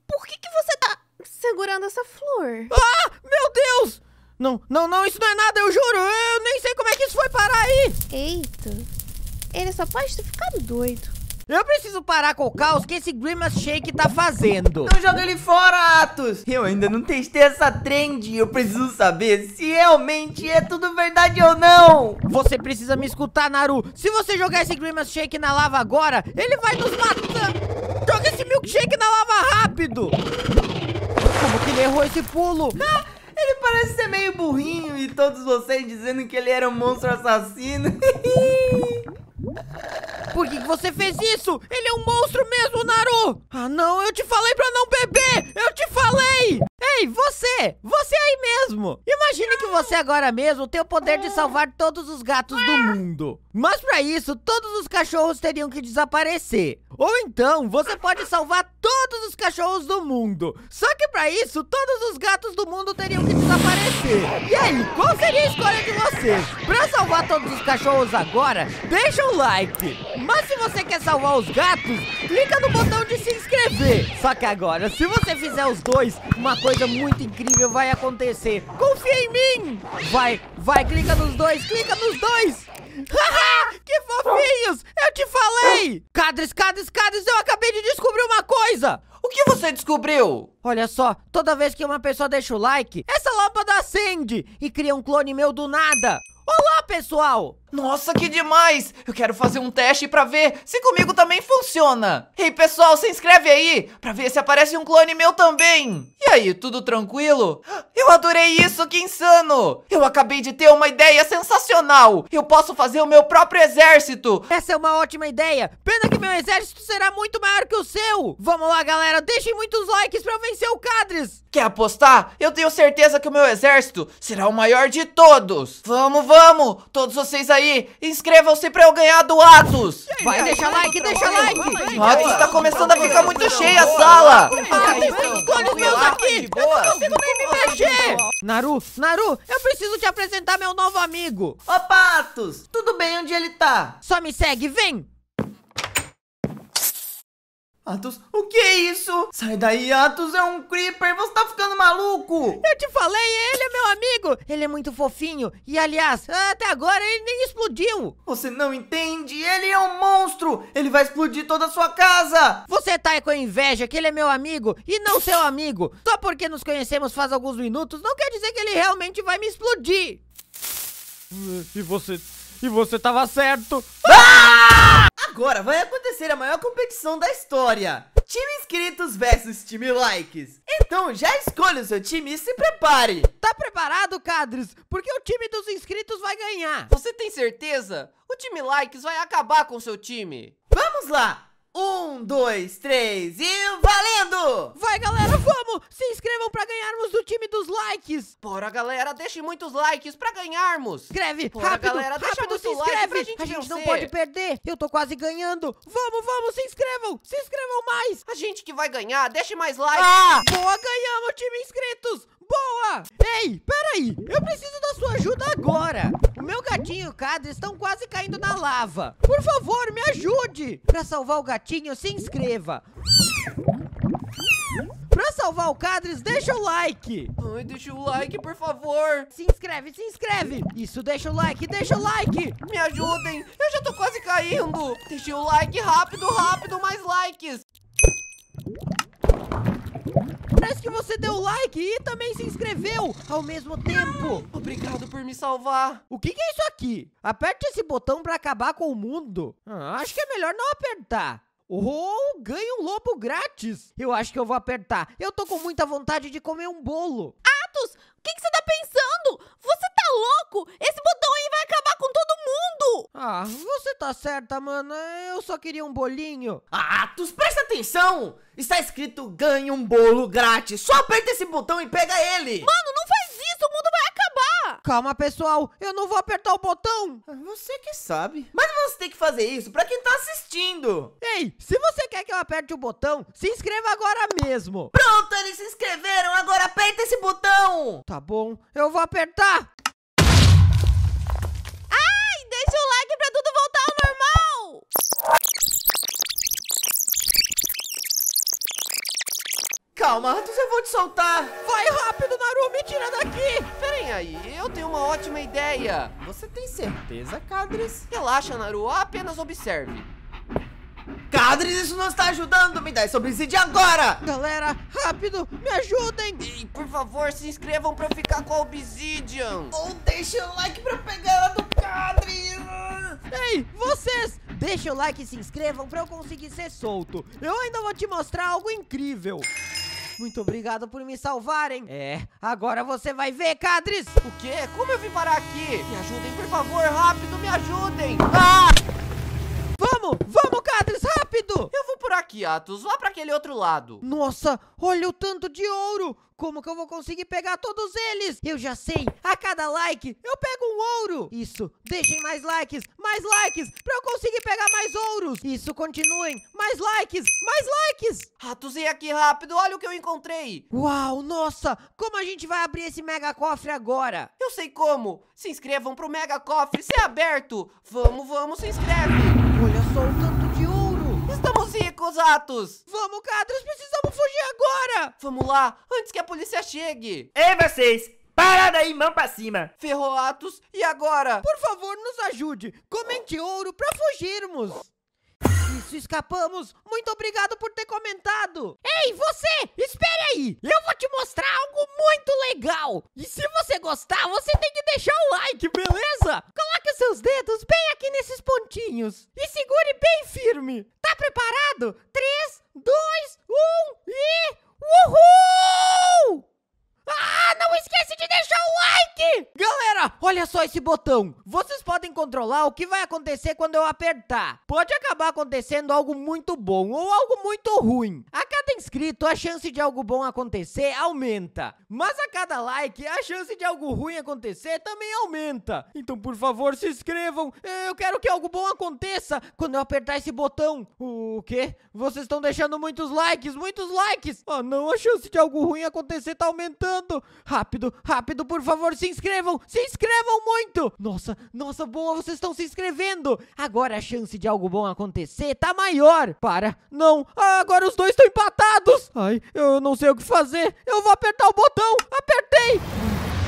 Por que, que você tá segurando essa flor? Ah! Meu Deus! Não, não, não, isso não é nada, eu juro! Eu nem sei como é que isso foi parar aí! Eita, ele só pode ter ficado doido. Eu preciso parar com o caos que esse Grimace Shake tá fazendo. Não joga ele fora, Atos. Eu ainda não testei essa trend. Eu preciso saber se realmente é tudo verdade ou não. Você precisa me escutar, Naru. Se você jogar esse Grimace Shake na lava agora, ele vai nos matar. Joga esse milkshake na lava rápido. Como que ele errou esse pulo? Ah! Ele parece ser meio burrinho e todos vocês dizendo que ele era um monstro assassino. Por que, que você fez isso? Ele é um monstro mesmo, Naru! Ah não, eu te falei pra não beber! Eu te falei! Ei, você! Você aí mesmo! Imagine que você agora mesmo tem o poder de salvar todos os gatos do mundo. Mas para isso, todos os cachorros teriam que desaparecer. Ou então, você pode salvar todos os cachorros do mundo. Só que para isso, todos os gatos do mundo teriam que desaparecer. E aí, qual seria a escolha de vocês? Para salvar todos os cachorros agora, deixa o um like. Mas se você quer salvar os gatos, clica no botão de se inscrever. Só que agora, se você fizer os dois, uma coisa coisa muito incrível vai acontecer. Confia em mim! Vai, vai, clica nos dois, clica nos dois! que fofinhos! Eu te falei! Cadres, cadres, cadres, eu acabei de descobrir uma coisa! O que você descobriu? Olha só, toda vez que uma pessoa deixa o like, essa lâmpada acende e cria um clone meu do nada. Olá, pessoal! Nossa, que demais! Eu quero fazer um teste pra ver se comigo também funciona! Ei, pessoal, se inscreve aí pra ver se aparece um clone meu também! E aí, tudo tranquilo? Eu adorei isso, que insano! Eu acabei de ter uma ideia sensacional! Eu posso fazer o meu próprio exército! Essa é uma ótima ideia! Pena que meu exército será muito maior que o seu! Vamos lá, galera, deixem muitos likes pra eu vencer o Cadres! Quer apostar? Eu tenho certeza que o meu exército será o maior de todos! Vamos, vamos! Todos vocês aí aí. Inscrevam-se pra eu ganhar do Atos. Vai, deixa like, deixa like. Atos tá começando a ficar muito cheia a sala. Atos, meus aqui. Eu não consigo nem me mexer. Naru, Naru, eu preciso te apresentar meu novo amigo. Opa, Patos, tudo bem? Onde ele tá? Só me segue, vem. Atos, o que é isso? Sai daí, Atos, é um Creeper, você tá ficando maluco! Eu te falei, ele é meu amigo! Ele é muito fofinho, e aliás, até agora ele nem explodiu! Você não entende, ele é um monstro! Ele vai explodir toda a sua casa! Você tá com inveja que ele é meu amigo, e não seu amigo! Só porque nos conhecemos faz alguns minutos, não quer dizer que ele realmente vai me explodir! E você... e você tava certo! Ah! Agora vai acontecer a maior competição da história. Time inscritos versus time likes. Então já escolha o seu time e se prepare. Tá preparado, Cadres? Porque o time dos inscritos vai ganhar. Você tem certeza? O time likes vai acabar com o seu time. Vamos lá! Um, dois, três e valendo! Vai, galera, vamos! Se inscrevam pra ganharmos do time dos likes! Bora, galera, deixe muitos likes pra ganharmos! Escreve! Bora, rápido, galera, rápido, se inscreve! Like gente a gente não pode perder! Eu tô quase ganhando! Vamos, vamos, se inscrevam! Se inscrevam mais! A gente que vai ganhar, deixe mais likes! Ah! Boa, ganhamos, time inscritos! Boa! Ei, peraí! Eu preciso da sua ajuda agora! O meu gatinho e o Cado estão quase caindo na lava! Por favor, me ajude! Pra salvar o gatinho, se inscreva! Pra salvar o Cadres, deixa o like! Ai, deixa o like, por favor! Se inscreve, se inscreve! Isso, deixa o like, deixa o like! Me ajudem! Eu já tô quase caindo! Deixa o like, rápido, rápido, mais likes! Parece que você deu like e também se inscreveu ao mesmo tempo. Obrigado por me salvar. O que, que é isso aqui? Aperte esse botão para acabar com o mundo. Ah, acho que é melhor não apertar. Ou oh, ganho um lobo grátis. Eu acho que eu vou apertar. Eu tô com muita vontade de comer um bolo. Ah! O que, que você tá pensando? Você tá louco? Esse botão aí vai acabar com todo mundo! Ah, você tá certa, mano. Eu só queria um bolinho. Ah, Atos, presta atenção! Está escrito ganhe um bolo grátis. Só aperta esse botão e pega ele! Mano, não faz isso! O mundo vai acabar! Calma, pessoal, eu não vou apertar o botão! Você que sabe. Mas você tem que fazer isso pra quem tá assistindo! Ei, se você quer que eu aperte o botão, se inscreva agora mesmo! Pronto, eles se inscreveram, agora aperta esse botão! Tá bom, eu vou apertar! Ai, deixa o like pra tudo voltar ao normal! Calma, Ratos, eu vou te soltar. Vai rápido, Naru, me tira daqui. Peraí, aí, eu tenho uma ótima ideia. Você tem certeza, Cadres? Relaxa, Naru, apenas observe. Cadres, isso não está ajudando! Me dá esse obsidian agora! Galera, rápido, me ajudem! E, por favor, se inscrevam pra eu ficar com a obsidian! Ou deixa o like pra pegar ela do Cadres! Ei, vocês! Deixa o like e se inscrevam pra eu conseguir ser solto! Eu ainda vou te mostrar algo incrível! Muito obrigado por me salvarem. É, agora você vai ver, Cadres. O quê? Como eu vim parar aqui? Me ajudem, por favor, rápido, me ajudem. Ah! Vamos, vamos, Cadres aqui, Atos, Vá para aquele outro lado. Nossa, olha o tanto de ouro! Como que eu vou conseguir pegar todos eles? Eu já sei, a cada like eu pego um ouro. Isso, deixem mais likes, mais likes, pra eu conseguir pegar mais ouros. Isso, continuem, mais likes, mais likes. Atos, vem aqui rápido, olha o que eu encontrei. Uau, nossa, como a gente vai abrir esse mega cofre agora? Eu sei como, se inscrevam pro mega cofre ser é aberto. Vamos, vamos, se inscreve. Olha só o Vamos, ricos atos! Vamos, Cadros, precisamos fugir agora! Vamos lá, antes que a polícia chegue! Ei, vocês! Parada aí, mão pra cima! Ferrou, Atos, e agora? Por favor, nos ajude! Comente ouro pra fugirmos! escapamos! Muito obrigado por ter comentado! Ei, você! Espere aí! Eu vou te mostrar algo muito legal! E se você gostar, você tem que deixar o like, beleza? Coloque seus dedos bem aqui nesses pontinhos e segure bem firme! Tá preparado? 3, 2, 1 e... Uhul! Ah, não esquece de deixar o like! Galera, olha só esse botão. Vocês podem controlar o que vai acontecer quando eu apertar. Pode acabar acontecendo algo muito bom ou algo muito ruim. A cada inscrito, a chance de algo bom acontecer aumenta. Mas a cada like, a chance de algo ruim acontecer também aumenta. Então, por favor, se inscrevam. Eu quero que algo bom aconteça quando eu apertar esse botão. O quê? Vocês estão deixando muitos likes, muitos likes. Ah, não, a chance de algo ruim acontecer tá aumentando chegando. Rápido, rápido, por favor, se inscrevam. Se inscrevam muito. Nossa, nossa, boa, vocês estão se inscrevendo. Agora a chance de algo bom acontecer tá maior. Para, não. Ah, agora os dois estão empatados. Ai, eu não sei o que fazer. Eu vou apertar o botão. Apertei.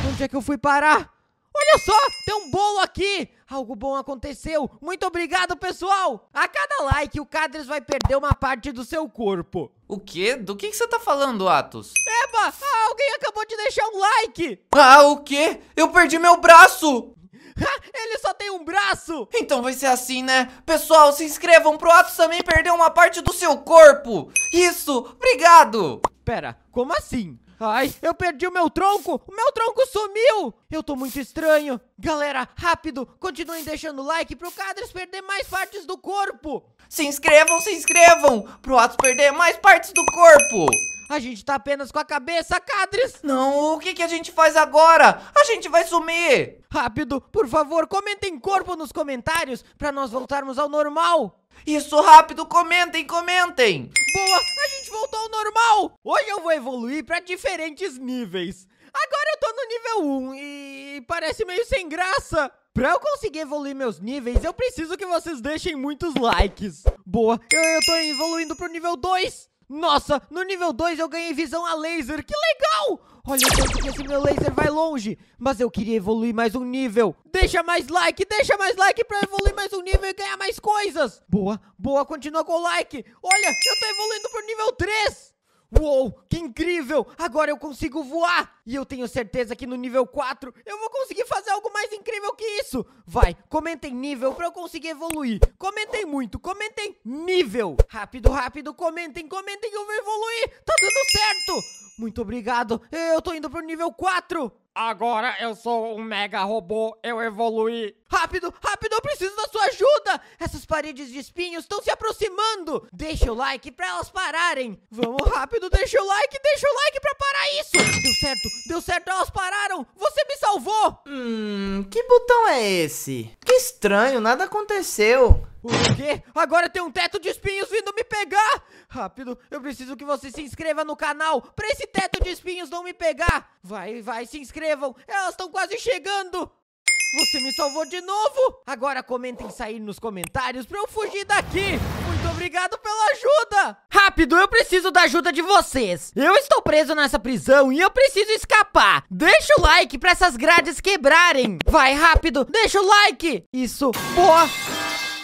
Onde é que eu fui parar? Olha só, tem um bolo aqui. Algo bom aconteceu. Muito obrigado, pessoal. A cada like, o Cadres vai perder uma parte do seu corpo. O quê? Do que, você tá falando, Atos? Eba, alguém acabou de deixar um like. Ah, o quê? Eu perdi meu braço. Ele só tem um braço! Então vai ser assim, né? Pessoal, se inscrevam pro Atos também perder uma parte do seu corpo! Isso! Obrigado! Pera, como assim? Ai, eu perdi o meu tronco! O meu tronco sumiu! Eu tô muito estranho! Galera, rápido! Continuem deixando o like pro Cadres perder mais partes do corpo! Se inscrevam, se inscrevam! Pro Atos perder mais partes do corpo! A gente tá apenas com a cabeça, Cadres! Não, o que, que a gente faz agora? A gente vai sumir! Rápido, por favor, comentem corpo nos comentários pra nós voltarmos ao normal! Isso, rápido, comentem, comentem! Boa, a gente voltou ao normal! Hoje eu vou evoluir para diferentes níveis. Agora eu tô no nível 1 e parece meio sem graça. Pra eu conseguir evoluir meus níveis, eu preciso que vocês deixem muitos likes. Boa, eu, eu tô evoluindo pro nível 2. Nossa, no nível 2 eu ganhei visão a laser, que legal! Olha o que esse meu laser vai longe. Mas eu queria evoluir mais um nível. Deixa mais like, deixa mais like pra evoluir mais um nível e ganhar mais coisas. Boa, boa, continua com o like. Olha, eu tô evoluindo pro nível 3. Uou, que incrível! Agora eu consigo voar! E eu tenho certeza que no nível 4 eu vou conseguir fazer algo mais incrível que isso! Vai, comentem nível pra eu conseguir evoluir! Comentem muito, comentem nível! Rápido, rápido, comentem, comentem que eu vou evoluir! Tá dando certo! Muito obrigado, eu tô indo pro nível 4! Agora eu sou um mega robô, eu evoluí Rápido, rápido, eu preciso da sua ajuda! Essas paredes de espinhos estão se aproximando! Deixa o like pra elas pararem! Vamos rápido, deixa o like, deixa o like pra parar isso! Deu certo, deu certo, elas pararam! Você me salvou! Hum, que botão é esse? Que estranho, nada aconteceu! O quê? Agora tem um teto de espinhos vindo me pegar! Rápido, eu preciso que você se inscreva no canal pra esse teto de espinhos não me pegar! Vai, vai, se inscrevam! Elas estão quase chegando! Você me salvou de novo? Agora comentem sair nos comentários pra eu fugir daqui. Muito obrigado pela ajuda. Rápido, eu preciso da ajuda de vocês. Eu estou preso nessa prisão e eu preciso escapar. Deixa o like pra essas grades quebrarem. Vai, rápido, deixa o like. Isso, boa.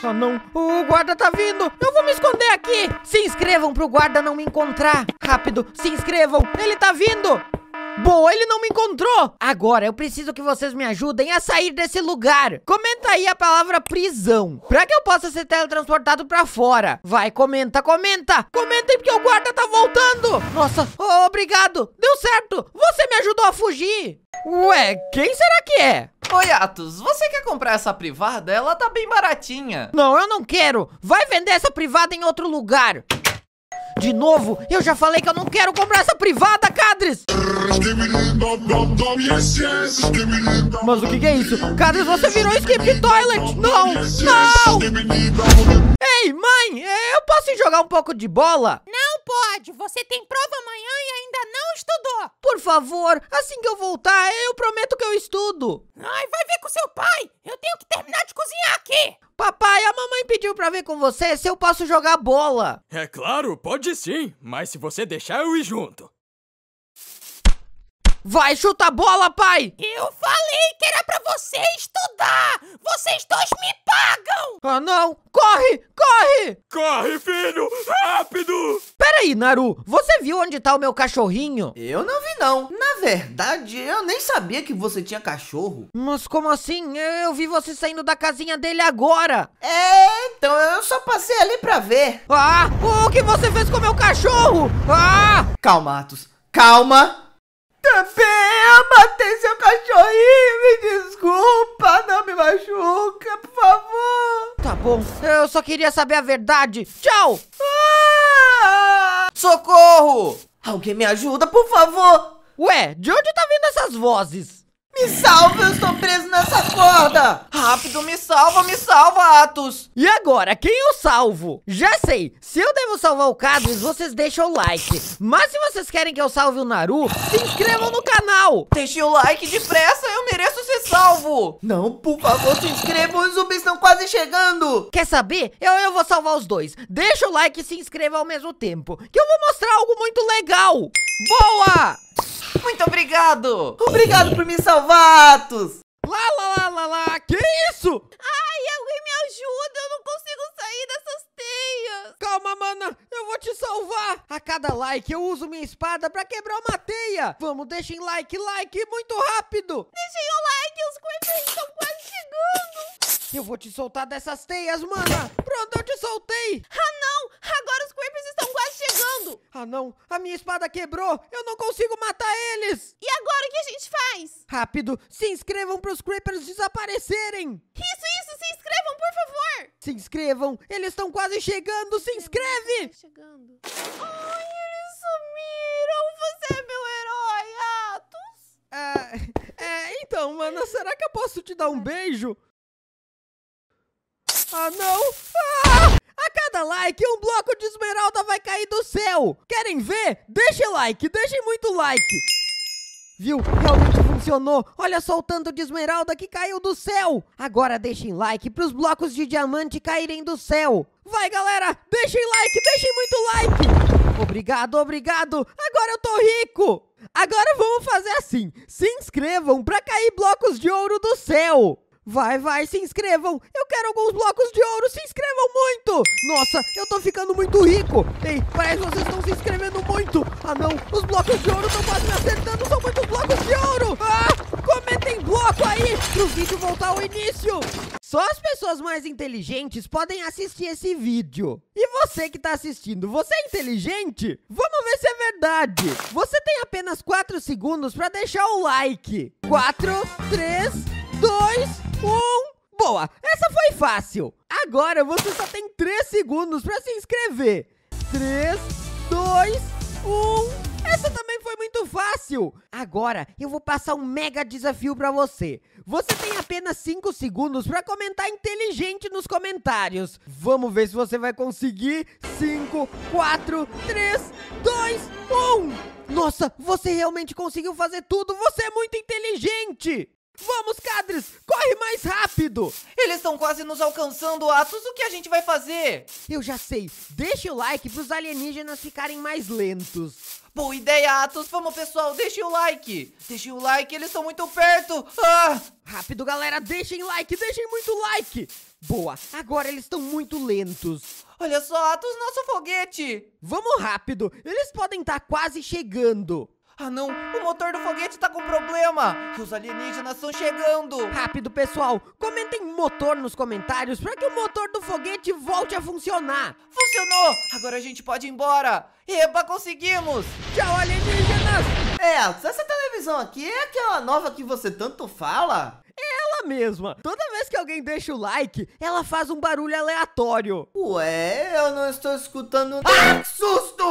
Oh, não. O guarda tá vindo. Eu vou me esconder aqui. Se inscrevam pro guarda não me encontrar. Rápido, se inscrevam. Ele tá vindo. Boa, ele não me encontrou! Agora, eu preciso que vocês me ajudem a sair desse lugar. Comenta aí a palavra prisão, pra que eu possa ser teletransportado pra fora. Vai, comenta, comenta! Comentem porque o guarda tá voltando! Nossa, oh, obrigado! Deu certo! Você me ajudou a fugir! Ué, quem será que é? Oi, Atos, você quer comprar essa privada? Ela tá bem baratinha. Não, eu não quero. Vai vender essa privada em outro lugar. De novo? Eu já falei que eu não quero comprar essa privada, Cadres! Mas o que, que é isso? Cadres, você virou Skip Toilet! Não! Não! Ei, mãe! Eh, eu posso jogar um pouco de bola? Não pode! Você tem prova amanhã e ainda não estudou! Por favor, assim que eu voltar, eu prometo que eu estudo! Ai, vai ver com seu pai! Eu tenho que terminar de cozinhar aqui! Papai, a mamãe pediu pra ver com você se eu posso jogar bola. É claro, pode sim, mas se você deixar eu ir junto. Vai, chutar a bola, pai! Eu falei que era pra você estudar! Vocês dois me pagam! Ah, não! Corre! Corre! Corre, filho! Rápido! Peraí, Naru, você viu onde tá o meu cachorrinho? Eu não vi, não. Na verdade, eu nem sabia que você tinha cachorro. Mas como assim? Eu vi você saindo da casinha dele agora! É, então eu só passei ali pra ver. Ah! O que você fez com o meu cachorro? Ah! Calma, Atos. Calma! também matei seu cachorrinho, me desculpa, não me machuca, por favor. Tá bom, eu só queria saber a verdade. Tchau! Ah! Socorro! Alguém me ajuda, por favor! Ué, de onde tá vindo essas vozes? Me salva, eu estou preso nessa corda! Rápido, me salva, me salva, Atos! E agora, quem eu salvo? Já sei, se eu devo salvar o Cadres, vocês deixam o like. Mas se vocês querem que eu salve o Naru, se inscrevam no canal! Deixem o like depressa, eu mereço ser salvo! Não, por favor, se inscrevam, os zumbis estão quase chegando! Quer saber? Eu, eu vou salvar os dois. Deixa o like e se inscreva ao mesmo tempo, que eu vou mostrar algo muito legal! Boa! Muito obrigado! Obrigado por me salvar, Atos! Lá, lá, lá, lá, lá! Que isso? Ai, alguém me ajuda! Eu não consigo sair dessas teias! Calma, mana! Eu vou te salvar! A cada like eu uso minha espada pra quebrar uma teia! Vamos, deixem like, like, muito rápido! Deixem o like! Os coelhos estão quase chegando! Eu vou te soltar dessas teias, mana! Pronto, eu te soltei! Ah, não! Agora os creepers estão quase chegando! Ah, não! A minha espada quebrou! Eu não consigo matar eles! E agora o que a gente faz? Rápido! Se inscrevam para os creepers desaparecerem! Isso, isso! Se inscrevam, por favor! Se inscrevam! Eles estão quase chegando! Se inscreve! Chegando. Ai, eles sumiram! Você é meu herói, Atos! Ah, é, então, mana, será que eu posso te dar um beijo? Ah, não! Ah! A cada like, um bloco de esmeralda vai cair do céu! Querem ver? Deixe like, deixe muito like! Viu? Realmente funcionou! Olha só o tanto de esmeralda que caiu do céu! Agora deixem like para os blocos de diamante caírem do céu! Vai, galera! Deixem like, deixem muito like! Obrigado, obrigado! Agora eu tô rico! Agora vamos fazer assim, se inscrevam para cair blocos de ouro do céu! Vai, vai, se inscrevam! Eu quero alguns blocos de ouro, se inscrevam muito! Nossa, eu tô ficando muito rico! Ei, parece que vocês estão se inscrevendo muito! Ah não, os blocos de ouro estão quase me acertando, são muitos blocos de ouro! Ah, comentem bloco aí, pro vídeo voltar ao início! Só as pessoas mais inteligentes podem assistir esse vídeo. E você que tá assistindo, você é inteligente? Vamos ver se é verdade! Você tem apenas 4 segundos pra deixar o like! 4, 3, 2, 1, Boa, essa foi fácil. Agora você só tem 3 segundos para se inscrever. 3, 2, 1, Essa também foi muito fácil! Agora eu vou passar um mega desafio para você. Você tem apenas 5 segundos para comentar inteligente nos comentários. Vamos ver se você vai conseguir. 5, 4, 3, 2, 1! Nossa, você realmente conseguiu fazer tudo! Você é muito inteligente! Vamos, Cadres! Corre mais rápido! Eles estão quase nos alcançando, Atos. O que a gente vai fazer? Eu já sei. Deixa o like para os alienígenas ficarem mais lentos. Boa ideia, Atos. Vamos, pessoal. Deixem o like. Deixem o like. Eles estão muito perto. Ah! Rápido, galera. Deixem like. Deixem muito like. Boa. Agora eles estão muito lentos. Olha só, Atos, nosso foguete. Vamos rápido. Eles podem estar tá quase chegando. Ah não, o motor do foguete tá com problema! E os alienígenas estão chegando! Rápido, pessoal! Comentem motor nos comentários para que o motor do foguete volte a funcionar! Funcionou! Agora a gente pode ir embora! Eba, conseguimos! Tchau, alienígenas! É, essa televisão aqui é aquela nova que você tanto fala? Ela mesma! Toda vez que alguém deixa o like, ela faz um barulho aleatório! Ué, eu não estou escutando... Ah, que susto!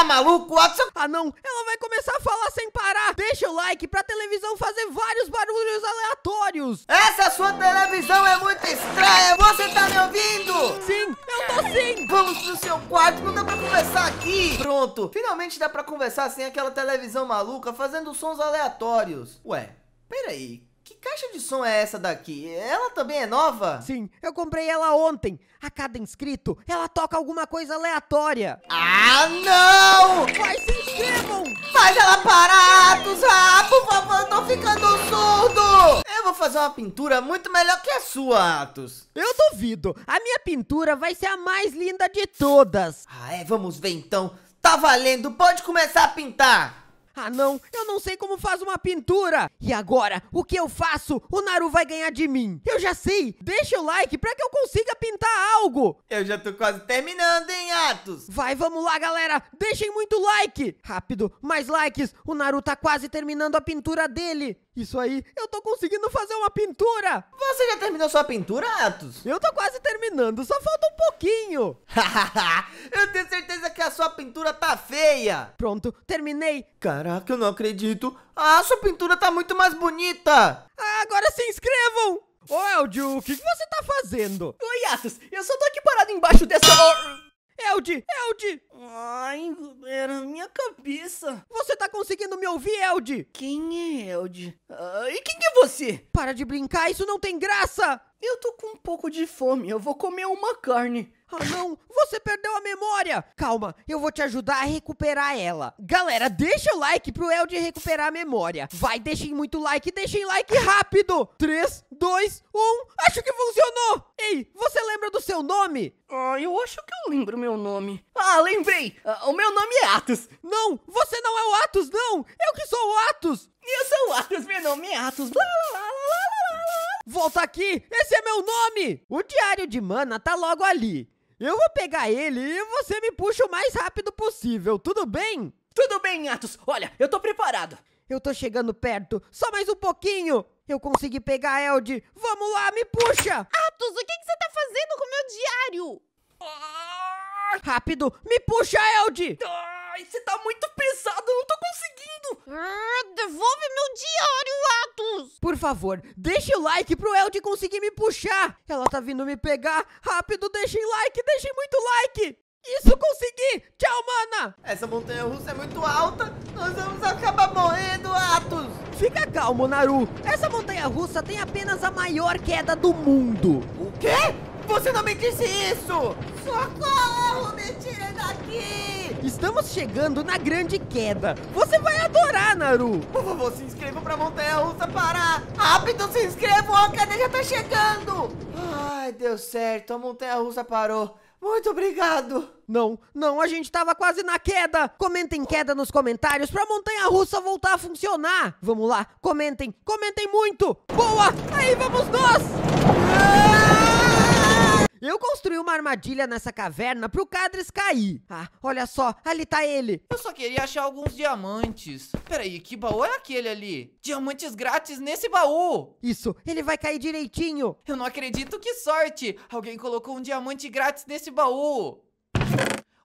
tá maluco, Watson? Ah não, ela vai começar a falar sem parar. Deixa o like pra televisão fazer vários barulhos aleatórios. Essa sua televisão é muito estranha, você tá me ouvindo? Sim, eu tô sim. Vamos pro seu quarto, não dá pra conversar aqui. Pronto, finalmente dá pra conversar sem aquela televisão maluca fazendo sons aleatórios. Ué, peraí, que caixa de som é essa daqui? Ela também é nova? Sim, eu comprei ela ontem. A cada inscrito, ela toca alguma coisa aleatória. Ah, não! Mas se inscrevam! Faz ela parar, Atos! Ah, por favor, eu tô ficando surdo! Eu vou fazer uma pintura muito melhor que a sua, Atos. Eu duvido. A minha pintura vai ser a mais linda de todas. Ah, é? Vamos ver então. Tá valendo, pode começar a pintar. Ah não, eu não sei como faz uma pintura! E agora, o que eu faço? O Naru vai ganhar de mim! Eu já sei! Deixa o like pra que eu consiga pintar algo! Eu já tô quase terminando, hein, Atos? Vai, vamos lá, galera! Deixem muito like! Rápido, mais likes! O Naru tá quase terminando a pintura dele! Isso aí, eu tô conseguindo fazer uma pintura! Você já terminou sua pintura, Atos? Eu tô quase terminando, só falta um pouquinho! eu tenho certeza que a sua pintura tá feia! Pronto, terminei! Caraca, eu não acredito! Ah, sua pintura tá muito mais bonita! Ah, agora se inscrevam! Ô, Eldio, o que, que você tá fazendo? Oi, Atos, eu só tô aqui parado embaixo dessa... Elde! Elde! Ai, era minha cabeça. Você tá conseguindo me ouvir, Elde? Quem é Elde? Ah, e quem é você? Para de brincar, isso não tem graça! Eu tô com um pouco de fome, eu vou comer uma carne. Ah não, você perdeu a memória! Calma, eu vou te ajudar a recuperar ela. Galera, deixa o like pro Elde recuperar a memória. Vai, deixem muito like, deixem like rápido! 3, 2, 1, acho que funcionou! Ei, você lembra do seu nome? Ah, eu acho que eu lembro meu nome. Ah, lembrei! Ah, o meu nome é Atos. Não, você não é o Atos, não! Eu que sou o Atos! Eu sou o Atos, meu nome é Atos, lá, lá, lá, lá, lá. Volta aqui! Esse é meu nome! O diário de mana tá logo ali. Eu vou pegar ele e você me puxa o mais rápido possível, tudo bem? Tudo bem, Atos. Olha, eu tô preparado. Eu tô chegando perto. Só mais um pouquinho. Eu consegui pegar a Eld. Vamos lá, me puxa! Atos, o que, que você tá fazendo com o meu diário? Ah! Rápido, me puxa, Elde! Ai, você tá muito pesado, eu não tô conseguindo! Ah, devolve meu diário, Atos! Por favor, deixe o like pro Elde conseguir me puxar! Ela tá vindo me pegar! Rápido, deixem like, deixem muito like! Isso, consegui! Tchau, mana! Essa montanha russa é muito alta, nós vamos acabar morrendo, Atos! Fica calmo, Naru! Essa montanha russa tem apenas a maior queda do mundo! O quê? Você não me disse isso! Socorro, me tire daqui! Estamos chegando na grande queda. Você vai adorar, Naru! Por favor, se inscreva pra Montanha Russa parar! Rápido, se inscrevam, a queda já tá chegando! Ai, deu certo, a Montanha Russa parou. Muito obrigado! Não, não, a gente tava quase na queda! Comentem queda nos comentários pra montanha russa voltar a funcionar! Vamos lá, comentem, comentem muito! Boa! Aí vamos nós! Ah! Eu construí uma armadilha nessa caverna pro Cadres cair. Ah, olha só, ali tá ele. Eu só queria achar alguns diamantes. Peraí, que baú é aquele ali? Diamantes grátis nesse baú! Isso, ele vai cair direitinho. Eu não acredito, que sorte! Alguém colocou um diamante grátis nesse baú.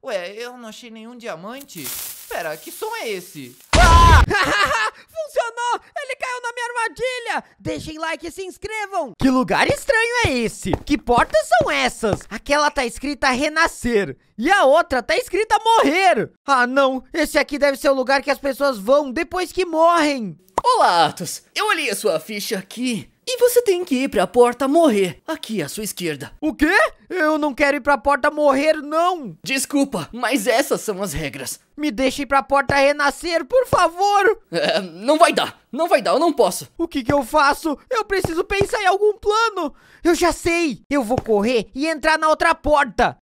Ué, eu não achei nenhum diamante. Pera, que som é esse? Funcionou! Ele caiu na minha armadilha! Deixem like e se inscrevam! Que lugar estranho é esse? Que portas são essas? Aquela tá escrita renascer e a outra tá escrita morrer! Ah não, esse aqui deve ser o lugar que as pessoas vão depois que morrem! Olá, Atos! Eu olhei a sua ficha aqui e você tem que ir pra porta morrer, aqui à sua esquerda. O quê? Eu não quero ir pra porta morrer, não! Desculpa, mas essas são as regras. Me deixe ir pra porta renascer, por favor! É, não vai dar, não vai dar, eu não posso. O que que eu faço? Eu preciso pensar em algum plano. Eu já sei, eu vou correr e entrar na outra porta.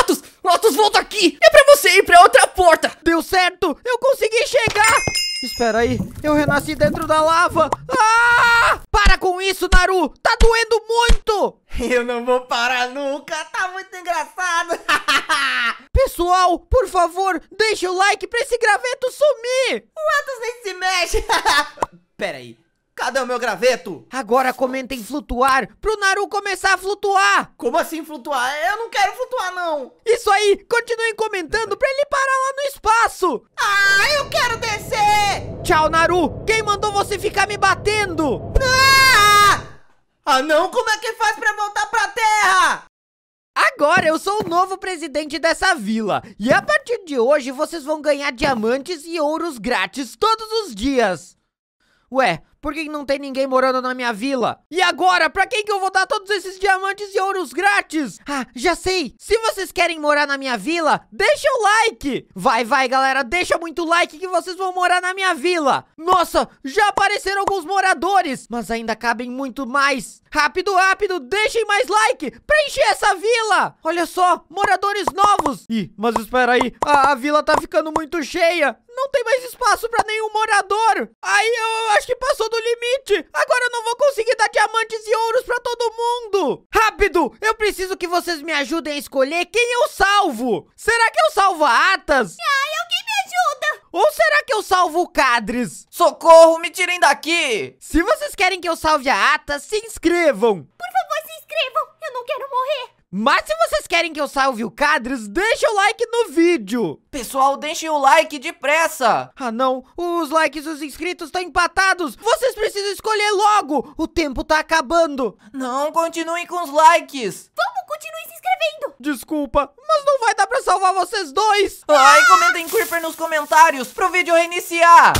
Atos, Atos, volta aqui! É pra você ir pra outra porta! Deu certo, eu consegui chegar! Espera aí, eu renasci dentro da lava! Ah! Para com isso, Naru! Tá doendo muito! Eu não vou parar nunca, tá muito engraçado! Pessoal, por favor, deixa o like pra esse graveto sumir! O Atos nem se mexe! Pera aí, Cadê o meu graveto? Agora comentem flutuar pro Naru começar a flutuar. Como assim flutuar? Eu não quero flutuar, não. Isso aí, continuem comentando pra ele parar lá no espaço. Ah, eu quero descer. Tchau, Naru. Quem mandou você ficar me batendo? Ah! Ah, não? Como é que faz pra voltar pra Terra? Agora eu sou o novo presidente dessa vila. E a partir de hoje vocês vão ganhar diamantes e ouros grátis todos os dias. Ué, por que não tem ninguém morando na minha vila? E agora, pra quem que eu vou dar todos esses diamantes e ouros grátis? Ah, já sei! Se vocês querem morar na minha vila, deixa o like! Vai, vai, galera, deixa muito like que vocês vão morar na minha vila! Nossa, já apareceram alguns moradores, mas ainda cabem muito mais! Rápido, rápido, deixem mais like! encher essa vila! Olha só, moradores novos! Ih, mas espera aí, a, a vila tá ficando muito cheia! Não tem mais espaço pra nenhum morador. Aí eu acho que passou do limite. Agora eu não vou conseguir dar diamantes e ouros pra todo mundo. Rápido, eu preciso que vocês me ajudem a escolher quem eu salvo. Será que eu salvo a Atas? Ai, alguém me ajuda. Ou será que eu salvo o Cadres? Socorro, me tirem daqui. Se vocês querem que eu salve a Atas, se inscrevam. Por favor, se inscrevam. Eu não quero morrer. Mas se vocês querem que eu salve o Cadres, deixa o like no vídeo. Pessoal, deixem o like depressa. Ah não, os likes dos inscritos estão empatados. Vocês precisam escolher logo. O tempo tá acabando. Não continuem com os likes. Vamos, continue se inscrevendo. Desculpa, mas não vai dar pra salvar vocês dois. Ai, ah, comentem Creeper nos comentários pro vídeo reiniciar.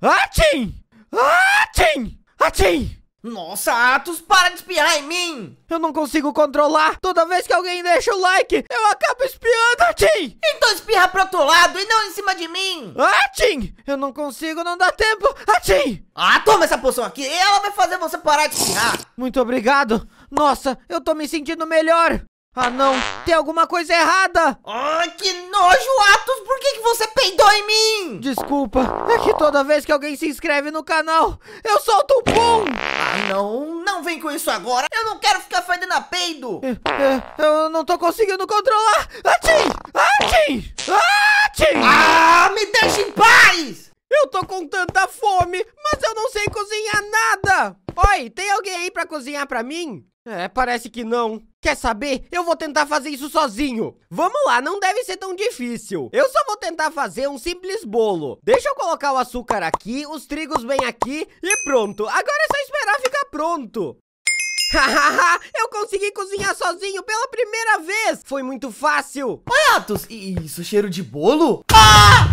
Atim! Atim! Atim! Nossa, Atos, para de espiar em mim! Eu não consigo controlar! Toda vez que alguém deixa o like, eu acabo espiando, Atim! Então espirra pro outro lado e não em cima de mim! Atim! Ah, eu não consigo, não dá tempo! Atim! Ah, toma essa poção aqui! Ela vai fazer você parar de espirrar! Muito obrigado! Nossa, eu tô me sentindo melhor! Ah não, tem alguma coisa errada! Ah, que nojo, Atos! Por que, que você peidou em mim? Desculpa, é que toda vez que alguém se inscreve no canal, eu solto um pum! Ah não, não vem com isso agora! Eu não quero ficar fazendo a peido! É, é, eu não tô conseguindo controlar! Atim! Atim! Atim! Ah, me deixa em paz! Eu tô com tanta fome, mas eu não sei cozinhar nada! Oi, tem alguém aí pra cozinhar pra mim? É, parece que não. Quer saber? Eu vou tentar fazer isso sozinho. Vamos lá, não deve ser tão difícil. Eu só vou tentar fazer um simples bolo. Deixa eu colocar o açúcar aqui, os trigos bem aqui e pronto. Agora é só esperar ficar pronto. Hahaha, eu consegui cozinhar sozinho pela primeira vez. Foi muito fácil. Oi, Atos, e isso, cheiro de bolo? Ah!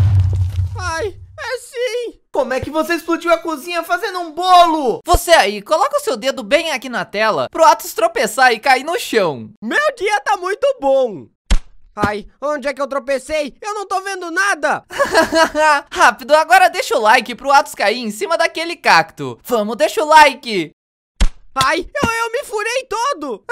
Ai, é sim! Como é que você explodiu a cozinha fazendo um bolo? Você aí, coloca o seu dedo bem aqui na tela pro Atos tropeçar e cair no chão. Meu dia tá muito bom! Ai, onde é que eu tropecei? Eu não tô vendo nada! Rápido, agora deixa o like pro Atos cair em cima daquele cacto. Vamos, deixa o like! Ai, eu, eu me furei todo!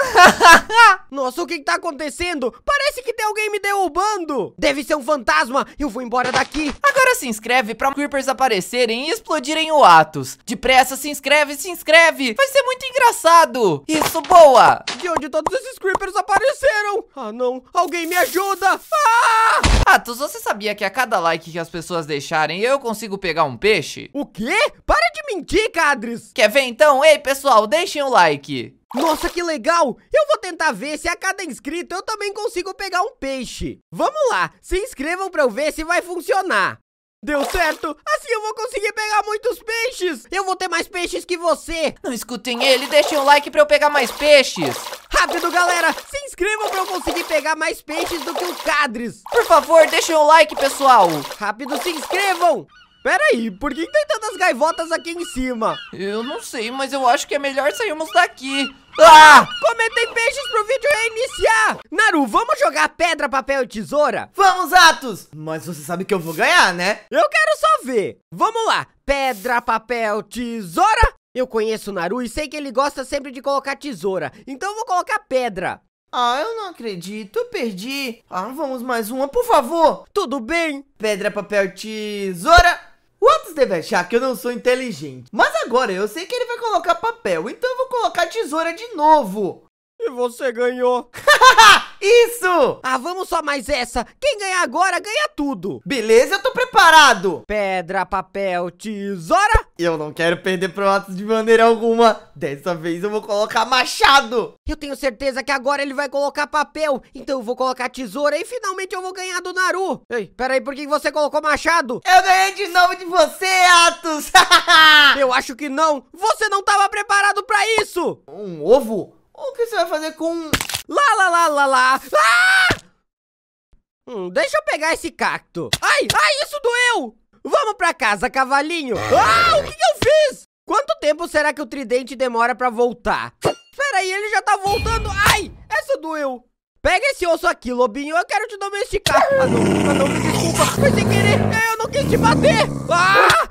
Nossa, o que, que tá acontecendo? Parece que tem alguém me derrubando! Deve ser um fantasma! Eu vou embora daqui! Agora se inscreve pra Creepers aparecerem e explodirem o Atos. Depressa, se inscreve, se inscreve! Vai ser muito engraçado! Isso, boa! De onde todos esses Creepers apareceram? Ah, não! Alguém me ajuda! Ah! Atos, você sabia que a cada like que as pessoas deixarem eu consigo pegar um peixe? O quê? Para de mentir, Cadres! Quer ver então? Ei, pessoal, deixem o like! Nossa, que legal! Eu vou tentar ver se a cada inscrito eu também consigo pegar um peixe. Vamos lá, se inscrevam pra eu ver se vai funcionar. Deu certo! Assim eu vou conseguir pegar muitos peixes! Eu vou ter mais peixes que você! Não escutem ele, deixem o like pra eu pegar mais peixes! Rápido, galera! Se inscrevam pra eu conseguir pegar mais peixes do que o Cadres! Por favor, deixem o like, pessoal! Rápido, se inscrevam! Peraí, aí, por que tem tantas gaivotas aqui em cima? Eu não sei, mas eu acho que é melhor sairmos daqui. Ah! Comentei peixes pro vídeo reiniciar! Naru, vamos jogar pedra, papel e tesoura? Vamos, Atos! Mas você sabe que eu vou ganhar, né? Eu quero só ver! Vamos lá! Pedra, papel, tesoura! Eu conheço o Naru e sei que ele gosta sempre de colocar tesoura, então eu vou colocar pedra. Ah, eu não acredito, eu perdi. Ah, vamos mais uma, por favor. Tudo bem? Pedra, papel, tesoura. O antes deve achar que eu não sou inteligente. Mas agora eu sei que ele vai colocar papel, então eu vou colocar tesoura de novo. E você ganhou. Isso! Ah, vamos só mais essa. Quem ganhar agora, ganha tudo. Beleza, eu tô preparado. Pedra, papel, tesoura. Eu não quero perder pro Atos de maneira alguma. Dessa vez eu vou colocar machado. Eu tenho certeza que agora ele vai colocar papel. Então eu vou colocar tesoura e finalmente eu vou ganhar do Naru. Ei, peraí, por que você colocou machado? Eu ganhei de novo de você, Atos. eu acho que não. Você não estava preparado pra isso. Um ovo? O que você vai fazer com... Lá, lá, lá, lá, lá. Ah! Hum, deixa eu pegar esse cacto. Ai, ai, isso doeu! Vamos pra casa, cavalinho! Ah, o que, que eu fiz? Quanto tempo será que o tridente demora pra voltar? Espera aí, ele já tá voltando! Ai, essa doeu! Pega esse osso aqui, lobinho, eu quero te domesticar! Ah não, ah, não, me desculpa, foi sem querer, é, eu não quis te bater! Ah!